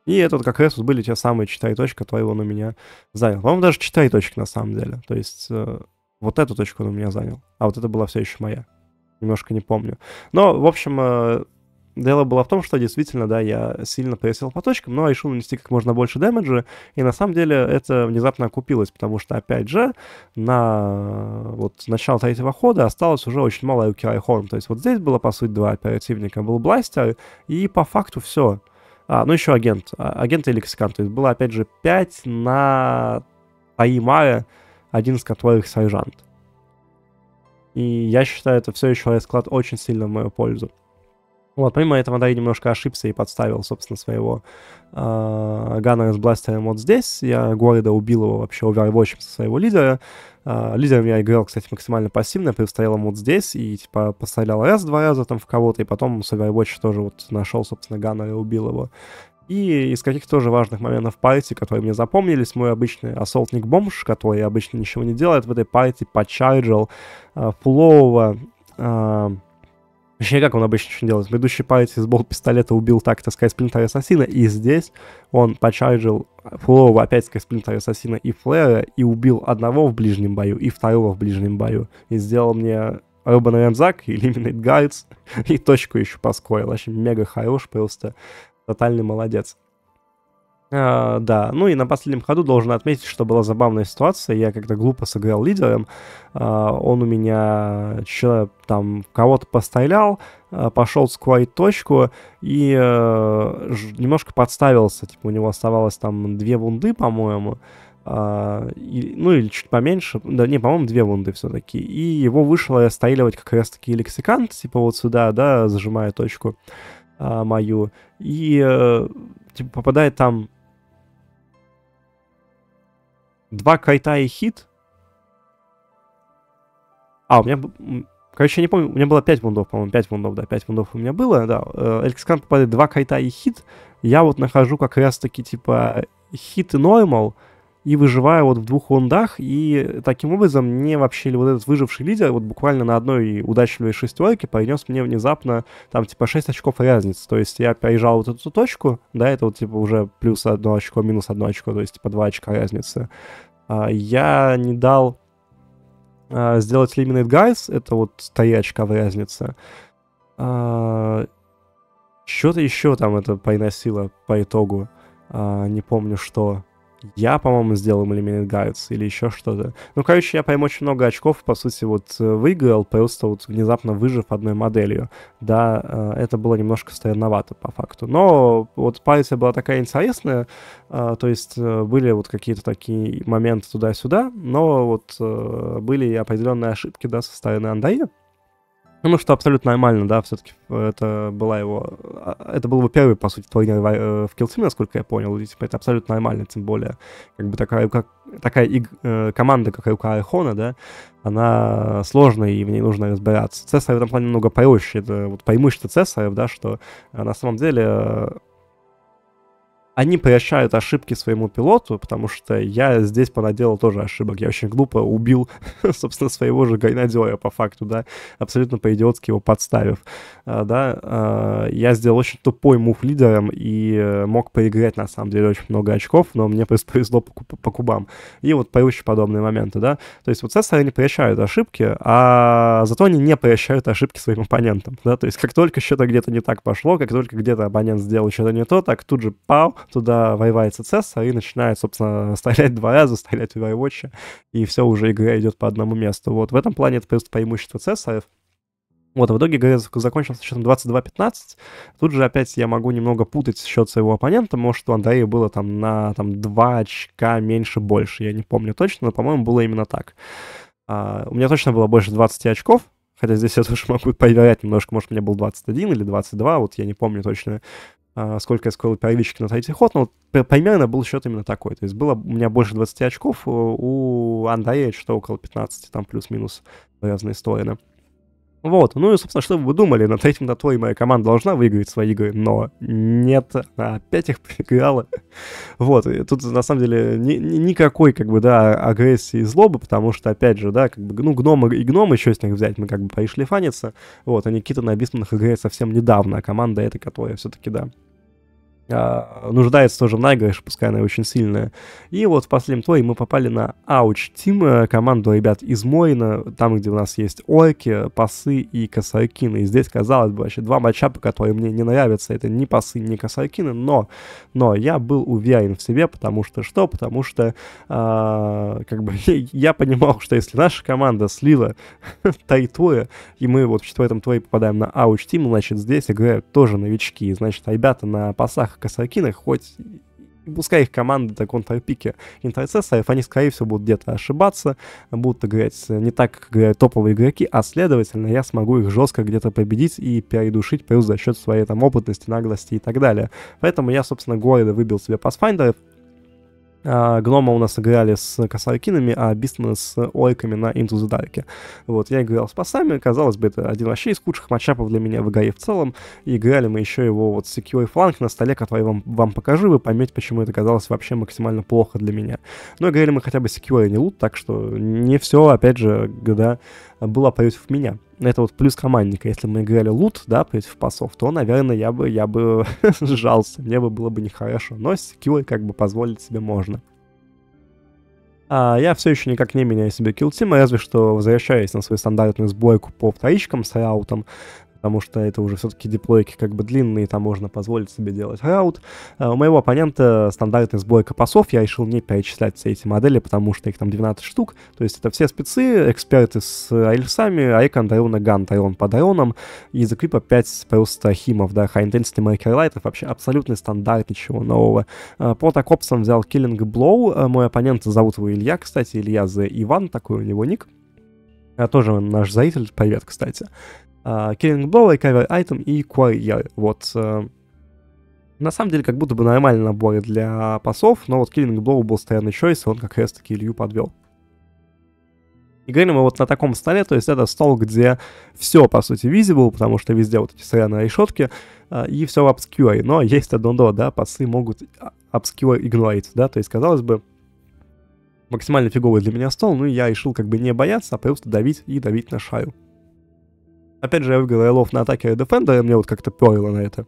и это как раз вот были те самые читай точка твоего на меня занял. По-моему, даже читай точка на самом деле. То есть э, вот эту точку он у меня занял, а вот это была все еще моя. Немножко не помню. Но, в общем, э, дело было в том, что действительно, да, я сильно присел по точкам, но решил нанести как можно больше дэмэджа, и на самом деле это внезапно окупилось, потому что, опять же, на вот начало третьего хода осталось уже очень мало Юкирайхорн, то есть вот здесь было, по сути, два оперативника, был бластер, и по факту все. А, ну, еще агент. А, агент и То есть было, опять же, 5 на Аймае, один из которых сержант. И я считаю, это все еще расклад очень сильно в мою пользу. Вот, помимо этого, да, я немножко ошибся и подставил, собственно, своего э, Ганнера с бластером вот здесь. Я Города убил его вообще овервотчем со своего лидера. А, лидером я играл, кстати, максимально пассивно, предстоял ему вот здесь, и, типа, пострелял раз, два раза там в кого-то, и потом с Overwatch тоже вот нашел, собственно, Ганнера и убил его. И из каких тоже важных моментов партии, которые мне запомнились, мой обычный ассолтник бомж, который обычно ничего не делает в этой партии, почарджил э, а, флоува э, а, Точнее, как он обычно что делает. В палец из с болт-пистолета убил так, так сказать, сплинтера ассасина, и здесь он почарджил флоу опять, сказать, сплинтера ассасина и флера, и убил одного в ближнем бою, и второго в ближнем бою. И сделал мне Рубен Рэмзак, Eliminate Guards, и точку еще поскоил. Вообще мега хорош, просто тотальный молодец. Uh, да, ну и на последнем ходу должен отметить, что была забавная ситуация. Я как-то глупо сыграл лидером. Uh, он у меня че, там кого-то пострелял, uh, а, пошел сквайт точку и э, немножко подставился. Типа у него оставалось там две вунды, по-моему. И, ну или чуть поменьше, да не, по-моему, две вунды все-таки. И его вышло стреливать как раз-таки лексикант, типа вот сюда, да, зажимая точку мою. И э, типа попадает там Два кайта и хит. А, у меня... Короче, я не помню, у меня было 5 вундов, по-моему, 5 вундов, да, 5 вундов у меня было, да. Э, Элькскан попадает 2 кайта и хит. Я вот нахожу как раз-таки, типа, хит и нормал. Normal и выживая вот в двух лундах, и таким образом мне вообще вот этот выживший лидер вот буквально на одной удачливой шестерке принес мне внезапно там типа 6 очков разницы, то есть я проезжал вот эту точку, да, это вот типа уже плюс одно очко, минус одно очко, то есть типа 2 очка разницы. А, я не дал а, сделать Eliminate Guys, это вот 3 очка в разнице. А, Что-то еще там это приносило по итогу. Не помню, что я, по-моему, сделал Eliminate Guides или еще что-то. Ну, короче, я, поймал очень много очков, по сути, вот э, выиграл, просто вот внезапно выжив одной моделью. Да, э, это было немножко странновато, по факту. Но вот партия была такая интересная, э, то есть были вот какие-то такие моменты туда-сюда, но вот были и определенные ошибки, да, со стороны Андрея, ну, что абсолютно нормально, да, все-таки э, это была его... А, а, это был его первый, по сути, турнир э, в, в Килцуме, насколько я понял, и, типа, это абсолютно нормально, тем более, как бы такая, как, такая иг, э, команда, как рука Архона, да, она сложная, и в ней нужно разбираться. Цесарь в этом плане немного проще, это вот преимущество Цесарев, да, что на самом деле они прощают ошибки своему пилоту, потому что я здесь понаделал тоже ошибок. Я очень глупо убил, собственно, своего же гайнадера по факту, да, абсолютно по-идиотски его подставив. А, да, а, я сделал очень тупой мув лидером и э, мог поиграть, на самом деле, очень много очков, но мне повезло по, кубам. И вот прочие подобные моменты, да. То есть вот сессоры не прощают ошибки, а зато они не прощают ошибки своим оппонентам, да. То есть как только что-то где-то не так пошло, как только где-то оппонент сделал что-то не то, так тут же пау, туда воевается цесса и начинает, собственно, стрелять два раза, стрелять в Overwatch, и все, уже игра идет по одному месту. Вот в этом плане это просто преимущество цесса, вот, а в итоге игра закончилась счетом 22-15. Тут же опять я могу немного путать счет своего оппонента. Может, у Андрея было там на там, 2 очка меньше-больше. Я не помню точно, но, по-моему, было именно так. А, у меня точно было больше 20 очков. Хотя здесь я тоже могу проверять немножко. Может, у меня был 21 или 22, вот я не помню точно. А, сколько я сколько первички на третий ход, но ну, примерно был счет именно такой. То есть было у меня больше 20 очков, э, у Андрея что около 15, там плюс-минус разные стороны. Вот, ну и, собственно, что вы думали, на третьем датвой моя команда должна выиграть свои игры, но нет, опять их проиграла. Вот, и тут, на самом деле, ни, ни, никакой, как бы, да, агрессии и злобы, потому что, опять же, да, как бы, ну, гномы и гномы еще с них взять, мы как бы поишли фаниться, вот, а Никита на Бисманах играет совсем недавно, а команда эта, которая все-таки, да, а, нуждается тоже в наигрыше, пускай она очень сильная. И вот в последнем твое мы попали на Ауч Тим, э, команду ребят из Мойна, там, где у нас есть Орки, Пасы и Косарькины. И здесь, казалось бы, вообще два матча, матчапа, которые мне не нравятся, это не Пасы, не Косарькины, но, но я был уверен в себе, потому что что? Потому что э, как бы я понимал, что если наша команда слила Тайтуя, и мы вот в четвертом твое попадаем на Ауч Тим, значит, здесь играют тоже новички, значит, ребята на пасах Касакина, хоть пускай их команды на контрпике интерцессоров, а они, скорее всего, будут где-то ошибаться, будут играть не так, как играют топовые игроки, а, следовательно, я смогу их жестко где-то победить и передушить, плюс за счет своей там опытности, наглости и так далее. Поэтому я, собственно, города выбил себе пасфайндеров, а, гнома у нас играли с косарькинами, а Бистмана с ойками на Into the Dark. Вот, я играл с пасами, казалось бы, это один вообще из худших матчапов для меня в игре в целом. И играли мы еще его вот с Secure Flank на столе, который я вам, вам покажу, вы поймете, почему это казалось вообще максимально плохо для меня. Но играли мы хотя бы Secure, не лут, так что не все, опять же, да, была против меня. Это вот плюс командника. Если мы играли лут, да, против пасов, то, наверное, я бы, я бы сжался, мне бы было бы нехорошо. Но с киллой как бы позволить себе можно. А я все еще никак не меняю себе килтима, разве что возвращаясь на свою стандартную сбойку по вторичкам с раутом, потому что это уже все-таки диплойки как бы длинные, там можно позволить себе делать раут. А, у моего оппонента стандартный сбой копосов, я решил не перечислять все эти модели, потому что их там 12 штук, то есть это все спецы, эксперты с айльсами, айкон, дайона, ган, дайон по дайонам, из эквипа 5 просто химов, да, high intensity marker лайтов, вообще абсолютный стандарт, ничего нового. По а, Протокопсом взял Killing Blow, а, мой оппонент, зовут его Илья, кстати, Илья за Иван, такой у него ник, тоже наш зритель, привет, кстати. А, Killing Blow, Recover Item и Quarrier. Вот. Э, на самом деле, как будто бы нормальный набор для пасов, но вот Killing Blow был постоянный choice, и он как раз таки Илью подвел. Играли мы вот на таком столе, то есть это стол, где все, по сути, visible, потому что везде вот эти сраные решетки, а, и все в обскьюре. Но есть одно до, да, пасы могут обскьюр а, игнорить, да, то есть, казалось бы, максимально фиговый для меня стол, ну и я решил как бы не бояться, а просто давить и давить на шаю. Опять же, я выиграл лов на атаке Defender, мне вот как-то перло на это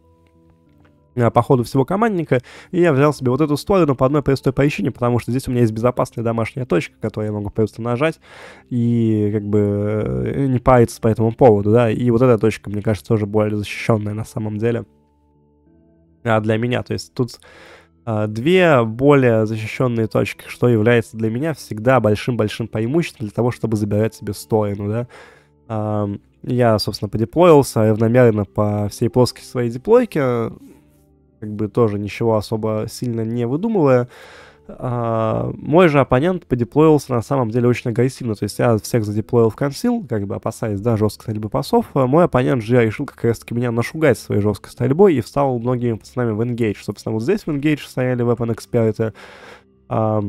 а по ходу всего командника, и я взял себе вот эту сторону по одной простой причине, потому что здесь у меня есть безопасная домашняя точка, которую я могу просто нажать и как бы э, не париться по этому поводу, да, и вот эта точка, мне кажется, тоже более защищенная на самом деле а для меня, то есть тут а, две более защищенные точки, что является для меня всегда большим-большим преимуществом для того, чтобы забирать себе сторону, да, а, я, собственно, подеплоился равномерно по всей плоскости своей деплойки, как бы тоже ничего особо сильно не выдумывая. А, мой же оппонент подеплоился на самом деле очень агрессивно, то есть я всех задеплоил в консил, как бы опасаясь, да, жесткой стрельбы пасов, а мой оппонент же решил как раз таки меня нашугать своей жесткой стрельбой и встал многими пацанами в engage. Собственно, вот здесь в engage стояли weapon эксперты, а,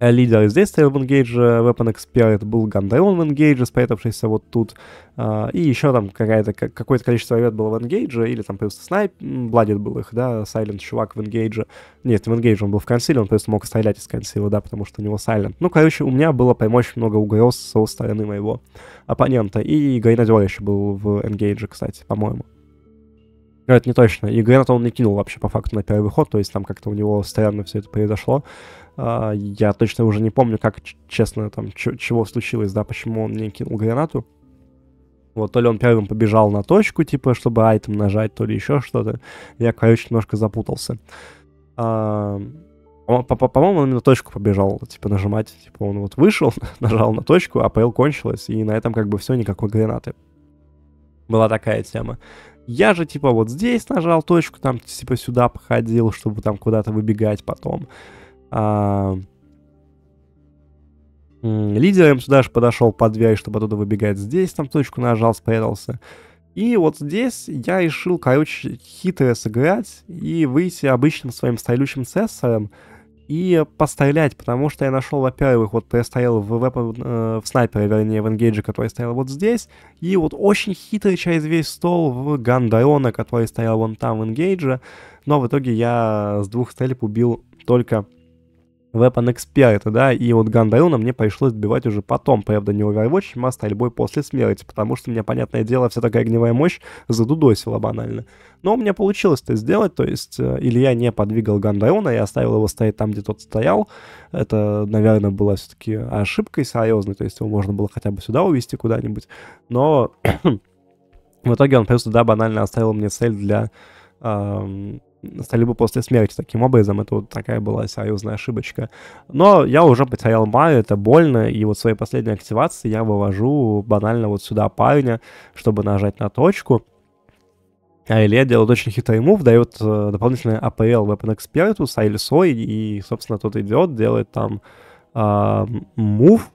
Э, лидер здесь стоял в Engage, э, Weapon Expert был Gundrawn в Engage, спрятавшийся вот тут. А, и еще там какая-то, какое-то количество ребят было в Engage, или там просто Снайп, Бладит был их, да, Сайлент чувак в Engage. Нет, в Engage он был в консиле, он просто мог стрелять из консила, да, потому что у него Сайлент. Ну, короче, у меня было прям очень много угроз со стороны моего оппонента. И Гренадер еще был в Engage, кстати, по-моему. Но это не точно. И Грэнта он не кинул вообще по факту на первый ход, то есть там как-то у него странно все это произошло. Uh, я точно уже не помню, как, честно, там, чего случилось, да, почему он не кинул гранату. Вот, то ли он первым побежал на точку, типа, чтобы айтем нажать, то ли еще что-то. Я, короче, немножко запутался. Uh, по-моему, он именно точку побежал, типа, нажимать. Типа, он вот вышел, нажал на точку, а АПЛ кончилась, и на этом как бы все, никакой гранаты. Была такая тема. Я же, типа, вот здесь нажал точку, там, типа, сюда походил, чтобы там куда-то выбегать потом. А... Лидером сюда же подошел под дверь, чтобы оттуда выбегать. Здесь там точку нажал, спрятался. И вот здесь я решил, короче, хитро сыграть и выйти обычным своим стрелющим сессором, и пострелять, потому что я нашел, во-первых, вот я стоял в, в э, в снайпере, вернее, в энгейдже, который стоял вот здесь, и вот очень хитрый через весь стол в Гандарона, который стоял вон там в энгейдже, но в итоге я с двух стрельб убил только Weapon эксперты, да, и вот Гандарюна мне пришлось добивать уже потом, правда, не Overwatch, а стрельбой после смерти, потому что меня понятное дело, вся такая огневая мощь задудосила банально. Но у меня получилось это сделать, то есть э, Илья не подвигал Гандарюна, я оставил его стоять там, где тот стоял. Это, наверное, была все-таки ошибкой серьезной, то есть его можно было хотя бы сюда увезти куда-нибудь, но в итоге он просто, да, банально оставил мне цель для эм, стали бы после смерти. Таким образом, это вот такая была союзная ошибочка. Но я уже потерял май, это больно, и вот своей последней активации я вывожу банально вот сюда парня, чтобы нажать на точку. А Илья делает очень хитрый мув, дает э, дополнительный APL Weapon Expertus, а Ильсой, и, собственно, тот идет, делает там э, мув,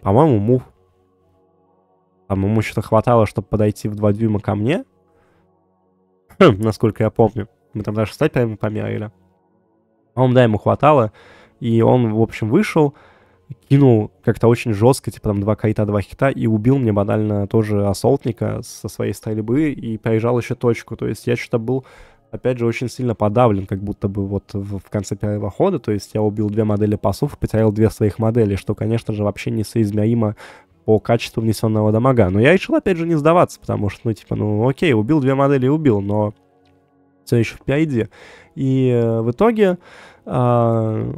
по-моему, мув. Там ему что-то хватало, чтобы подойти в два дюйма ко мне, насколько я помню. Мы там даже стапелем померили. А он, да, ему хватало. И он, в общем, вышел, кинул как-то очень жестко, типа там два кайта, два хита, и убил мне банально тоже асолтника со своей стрельбы и проезжал еще точку. То есть я что-то был, опять же, очень сильно подавлен, как будто бы вот в, в конце первого хода. То есть я убил две модели пасов, потерял две своих модели, что, конечно же, вообще несоизмеримо по качеству внесенного дамага. Но я решил, опять же, не сдаваться, потому что, ну, типа, ну, окей, убил две модели, убил, но все еще в PID. И э, в итоге э,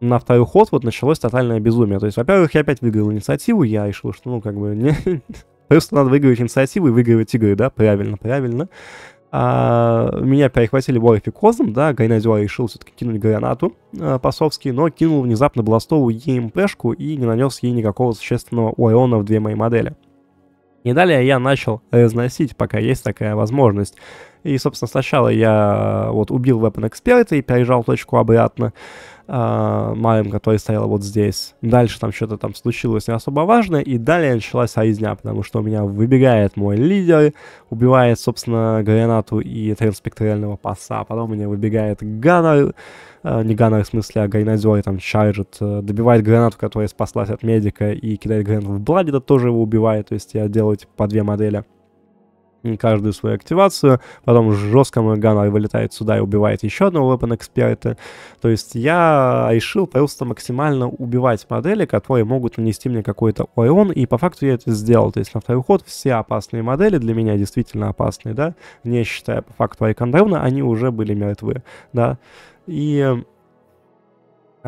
на второй ход вот началось тотальное безумие. То есть, во-первых, я опять выиграл инициативу, я решил, что, ну, как бы, не... Просто надо выигрывать инициативу и выигрывать игры, да, правильно, правильно. А, меня перехватили Warfic да, Гайнадзё решил все-таки кинуть гранату а, по но кинул внезапно Бластову EMP-шку и не нанес ей никакого существенного урона в две мои модели. И далее я начал разносить, пока есть такая возможность. И, собственно, сначала я э, вот убил Weapon Expert и переезжал точку обратно э, Маем, который стоял вот здесь. Дальше там что-то там случилось не особо важное. и далее началась резня, потому что у меня выбегает мой лидер, убивает, собственно, гранату и транспекториального паса, а потом у меня выбегает Ганнер, Легана, э, в смысле, а Гайнадзори там шаржит, э, добивает гранату, которая спаслась от медика, и кидает гранату в Блади, это тоже его убивает, то есть я делаю типа, по две модели каждую свою активацию, потом жестко мой ганнер вылетает сюда и убивает еще одного weapon эксперта. То есть я решил просто максимально убивать модели, которые могут нанести мне какой-то урон, и по факту я это сделал. То есть на второй ход все опасные модели, для меня действительно опасные, да, не считая по факту Айкандауна, они уже были мертвы, да. И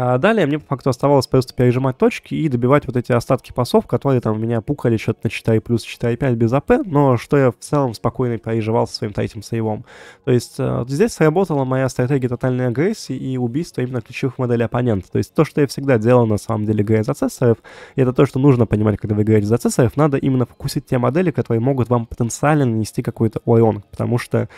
а далее мне по факту оставалось просто пережимать точки и добивать вот эти остатки пасов, которые там у меня пукали что-то на 4 плюс, 4 5 без АП, но что я в целом спокойно переживал со своим третьим сейвом. То есть э, вот здесь сработала моя стратегия тотальной агрессии и убийства именно ключевых моделей оппонента. То есть то, что я всегда делал на самом деле, играя за цесарев, это то, что нужно понимать, когда вы играете за цесарев, надо именно фокусить те модели, которые могут вам потенциально нанести какой-то урон, потому что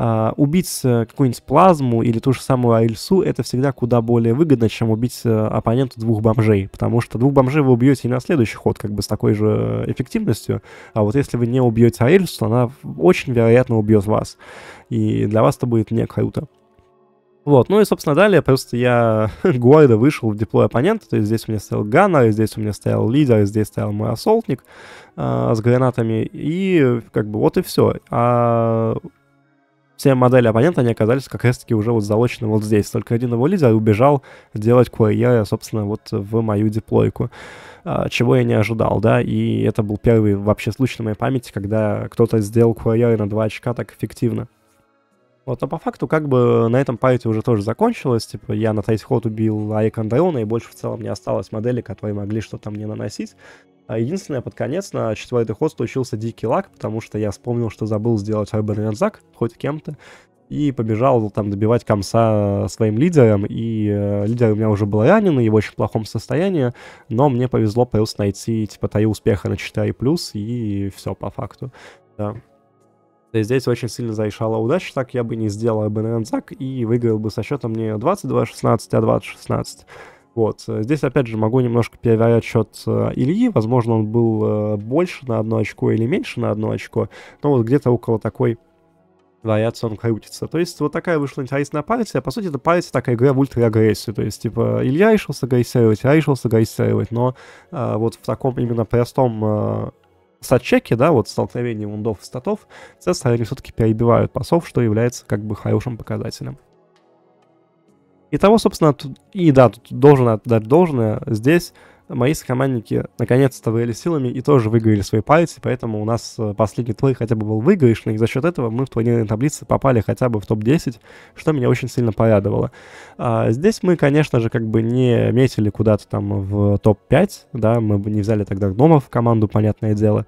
а, убить э, какую-нибудь плазму или ту же самую Аильсу это всегда куда более выгодно, чем убить э, оппонента двух бомжей, потому что двух бомжей вы убьете и на следующий ход как бы с такой же э, эффективностью, а вот если вы не убьете Аильсу, она очень вероятно убьет вас, и для вас это будет не круто. Вот, ну и, собственно, далее просто я гордо вышел в диплой оппонента, то есть здесь у меня стоял ганнер, здесь у меня стоял лидер, здесь стоял мой ассолтник э, с гранатами, и как бы вот и все. А все модели оппонента, они оказались как раз-таки уже вот залочены вот здесь. Только один его лидер убежал делать QA, собственно, вот в мою деплойку, а, чего я не ожидал, да, и это был первый вообще случай на моей памяти, когда кто-то сделал QA на 2 очка так эффективно. Вот, но а по факту, как бы на этом пайте уже тоже закончилось. Типа, я на ход убил Айкон Дрона, и больше в целом не осталось модели, которые могли что-то мне наносить. А единственное, под конец на четвертый ход случился дикий лак, потому что я вспомнил, что забыл сделать Рыбный Рензак хоть кем-то, и побежал там добивать комса своим лидером, и э, лидер у меня уже был ранен, и в очень плохом состоянии, но мне повезло плюс найти, типа, таю успеха на 4+, и все по факту, да. То здесь очень сильно зарешала удача, так я бы не сделал Рензак и выиграл бы со счетом не 22-16, а 20-16. Вот. Здесь, опять же, могу немножко переварять счет э, Ильи. Возможно, он был э, больше на одно очко или меньше на одно очко. Но вот где-то около такой вариации он крутится. То есть вот такая вышла интересная партия. По сути, это партия такая игра в ультра-агрессию. То есть, типа, Илья решил сагрессировать, я решил сагрессировать, но э, вот в таком именно простом э, сатчеке, да, вот столкновении вундов и статов, цесари все-таки перебивают пасов, что является как бы хорошим показателем. И того, собственно, тут, и да, тут должен отдать должное, здесь мои сокомандники наконец-то выели силами и тоже выиграли свои пальцы, поэтому у нас э, последний плей хотя бы был выигрышный, и за счет этого мы в планированной таблице попали хотя бы в топ-10, что меня очень сильно порадовало. А, здесь мы, конечно же, как бы не метили куда-то там в топ-5, да, мы бы не взяли тогда гномов в команду, понятное дело,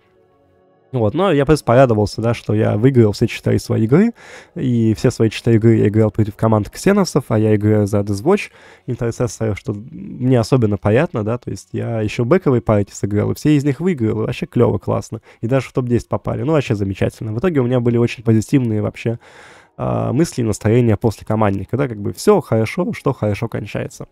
вот, но я просто порадовался, да, что я выиграл все четыре свои игры, и все свои четыре игры я играл против команд ксеносов, а я играю за Deathwatch интерсессора, что мне особенно приятно, да, то есть я еще бэковые партии сыграл, и все из них выиграл, и вообще клево, классно, и даже в топ-10 попали, ну, вообще замечательно. В итоге у меня были очень позитивные вообще э, мысли и настроения после командника, да, как бы все хорошо, что хорошо кончается.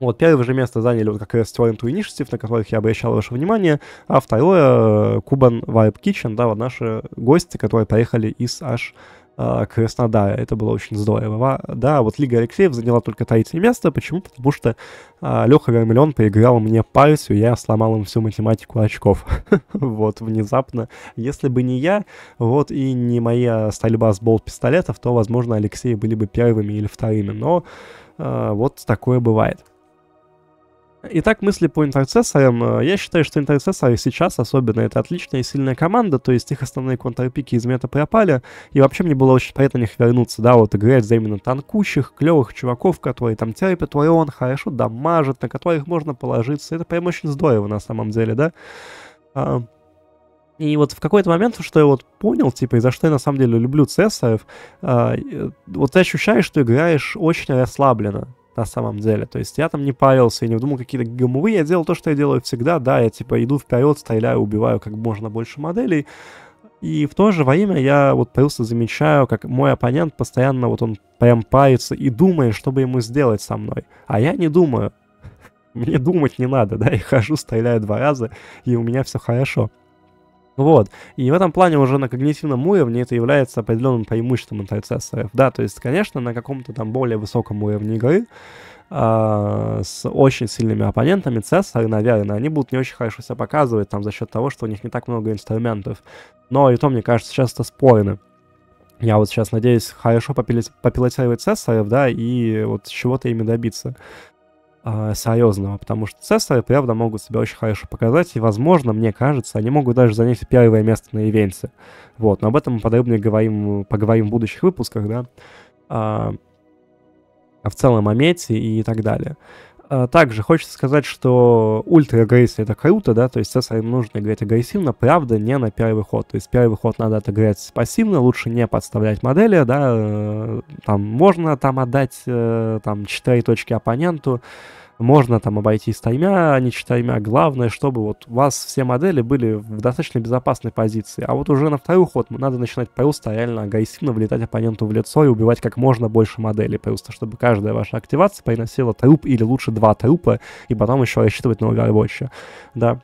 Вот, первое же место заняли вот как раз Teorem to Initiative, на которых я обращал ваше внимание, а второе э, — Кубан Vibe Kitchen, да, вот наши гости, которые приехали из аж э, Краснодара. Это было очень здорово. Да, вот Лига Алексеев заняла только третье место. Почему? Потому что э, Леха Вермиллион проиграл мне партию, я сломал им всю математику очков. вот, внезапно. Если бы не я, вот, и не моя стрельба с болт-пистолетов, то, возможно, Алексеи были бы первыми или вторыми. Но э, вот такое бывает. Итак, мысли по интерцессорам. Э, я считаю, что интерцессоры сейчас особенно это отличная и сильная команда, то есть их основные контрпики из мета пропали, и вообще мне было очень приятно на них вернуться, да, вот играть за именно танкущих, клевых чуваков, которые там терпят урион, хорошо дамажат, на которых можно положиться. Это прям очень здорово на самом деле, да. А... И вот в какой-то момент, что я вот понял, типа, и за что я на самом деле люблю цесарев, а, э, вот ты ощущаешь, что играешь очень расслабленно на самом деле. То есть я там не парился и не думал какие-то гамовы, я делал то, что я делаю всегда, да, я типа иду вперед, стреляю, убиваю как можно больше моделей, и в то же время я вот просто замечаю, как мой оппонент постоянно вот он прям парится и думает, что бы ему сделать со мной. А я не думаю. Мне думать не надо, да, я хожу, стреляю два раза, и у меня все хорошо. Вот. И в этом плане уже на когнитивном уровне это является определенным преимуществом интерцессоров. Да, то есть, конечно, на каком-то там более высоком уровне игры а, с очень сильными оппонентами цессоры, наверное, они будут не очень хорошо себя показывать там за счет того, что у них не так много инструментов. Но и то, мне кажется, сейчас часто спорно. Я вот сейчас надеюсь хорошо попилотировать цессоров, да, и вот чего-то ими добиться э, серьезного, потому что Цесары, правда, могут себя очень хорошо показать, и, возможно, мне кажется, они могут даже занять первое место на ивенте. Вот, но об этом мы подробнее говорим, поговорим в будущих выпусках, да, э, в целом о мете и так далее. А, также хочется сказать, что ультра-агрессия это круто, да, то есть Цесарь нужно играть агрессивно, правда, не на первый ход. То есть первый ход надо отыграть пассивно, лучше не подставлять модели, да, э, там можно там отдать э, там 4 точки оппоненту, можно там обойтись таймя, а не таймя. Главное, чтобы вот у вас все модели были в достаточно безопасной позиции. А вот уже на второй ход надо начинать просто реально агрессивно влетать оппоненту в лицо и убивать как можно больше моделей просто чтобы каждая ваша активация приносила труп или лучше два трупа, и потом еще рассчитывать на овервотча. Да.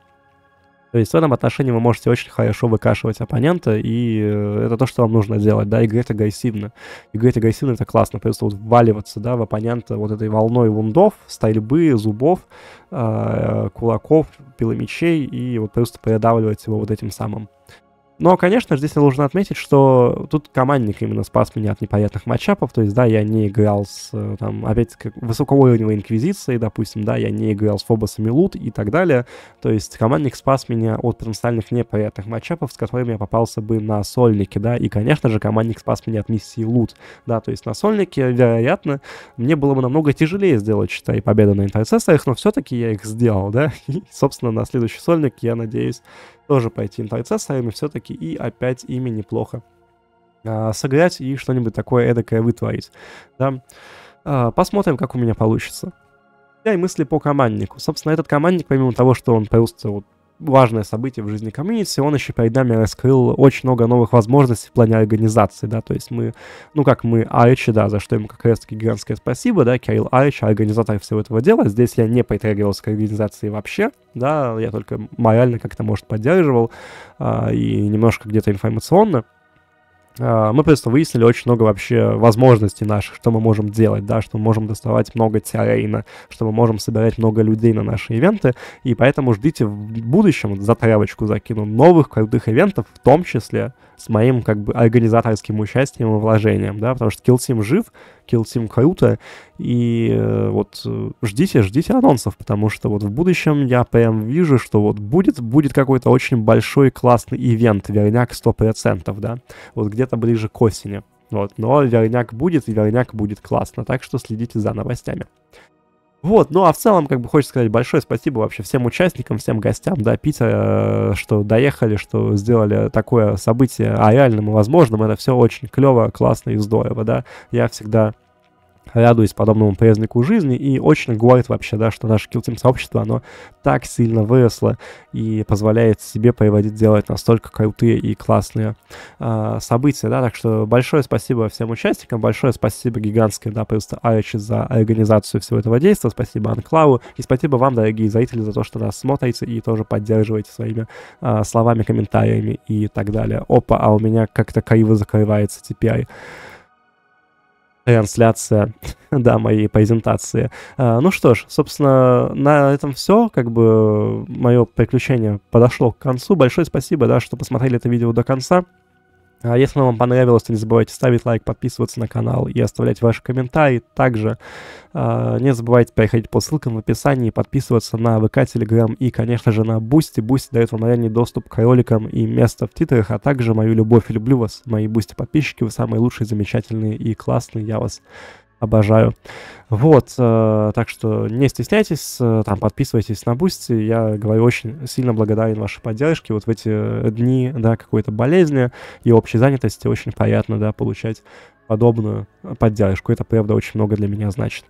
То есть в этом отношении вы можете очень хорошо выкашивать оппонента, и э, это то, что вам нужно делать, да, играть агрессивно. Играть агрессивно — это классно, просто вот вваливаться, да, в оппонента вот этой волной вундов, стрельбы, зубов, а, э, кулаков, пиломечей, и вот просто передавливать его вот этим самым. Но, конечно же, здесь нужно отметить, что тут командник именно спас меня от непонятных матчапов. То есть, да, я не играл с, э, там, опять как высокого уровня инквизиции, допустим, да, я не играл с фобосами Лут и так далее. То есть, командник спас меня от потенциальных непонятных матчапов, с которыми я попался бы на сольнике, да. И, конечно же, командник спас меня от миссии Лут, да. То есть, на сольнике, вероятно, мне было бы намного тяжелее сделать, считай, победу на интерцессорах, но все-таки я их сделал, да. И, собственно, на следующий сольник, я надеюсь, тоже пойти на тайце с нами все-таки и опять ими неплохо а, сыграть и что-нибудь такое эдакое вытворить. Да? А, посмотрим, как у меня получится. Да, и мысли по команднику. Собственно, этот командник, помимо того, что он просто вот важное событие в жизни комьюнити, он еще перед нами раскрыл очень много новых возможностей в плане организации, да, то есть мы, ну как мы, Аричи, да, за что ему как раз-таки гигантское спасибо, да, Кирилл Арич, организатор всего этого дела, здесь я не притрагивался к организации вообще, да, я только морально как-то, может, поддерживал э, и немножко где-то информационно, а, мы просто выяснили очень много вообще возможностей наших, что мы можем делать, да, что мы можем доставать много террейна, что мы можем собирать много людей на наши ивенты, и поэтому ждите в будущем, за травочку закину, новых крутых ивентов, в том числе с моим как бы организаторским участием и вложением, да, потому что Kill Team жив, Kill Team Каюта. И э, вот э, ждите, ждите анонсов, потому что вот в будущем я прям вижу, что вот будет, будет какой-то очень большой классный ивент, верняк 100%, да, вот где-то ближе к осени. Вот, но верняк будет, и верняк будет классно, так что следите за новостями. Вот, ну а в целом, как бы хочется сказать большое спасибо вообще всем участникам, всем гостям, да, Питера, э, что доехали, что сделали такое событие а реальным и возможным. Это все очень клево, классно и здорово, да. Я всегда радуясь подобному признаку жизни, и очень горд вообще, да, что наше килтим сообщество, оно так сильно выросло и позволяет себе приводить, делать настолько крутые и классные э, события, да, так что большое спасибо всем участникам, большое спасибо гигантское, да, просто Аричи за организацию всего этого действия, спасибо Анклаву, и спасибо вам, дорогие зрители, за то, что нас смотрите и тоже поддерживаете своими э, словами, комментариями и так далее. Опа, а у меня как-то криво закрывается теперь. Э, трансляция, да, моей презентации. А, ну что ж, собственно, на этом все. Как бы э, мое приключение подошло к концу. Большое спасибо, да, что посмотрели это видео до конца. А если вам понравилось, то не забывайте ставить лайк, подписываться на канал и оставлять ваши комментарии. Также э, не забывайте переходить по ссылкам в описании, подписываться на ВК, Телеграм и, конечно же, на Бусти. Бусти дает вам ранний доступ к роликам и место в титрах, а также мою любовь и люблю вас, мои Бусти подписчики. Вы самые лучшие, замечательные и классные. Я вас обожаю. Вот, э, так что не стесняйтесь, э, там, подписывайтесь на Бусти. Я, говорю, очень сильно благодарен вашей поддержке. Вот в эти э, дни, да, какой-то болезни и общей занятости очень приятно, да, получать подобную поддержку. Это, правда, очень много для меня значит.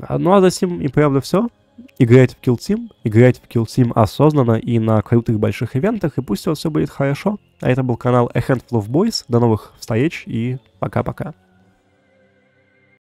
А, ну, а за сим и, правда, все. Играйте в Kill Team, играйте в Kill Team осознанно и на крутых больших ивентах, и пусть у вас все будет хорошо. А это был канал A Handful of Boys. До новых встреч и пока-пока.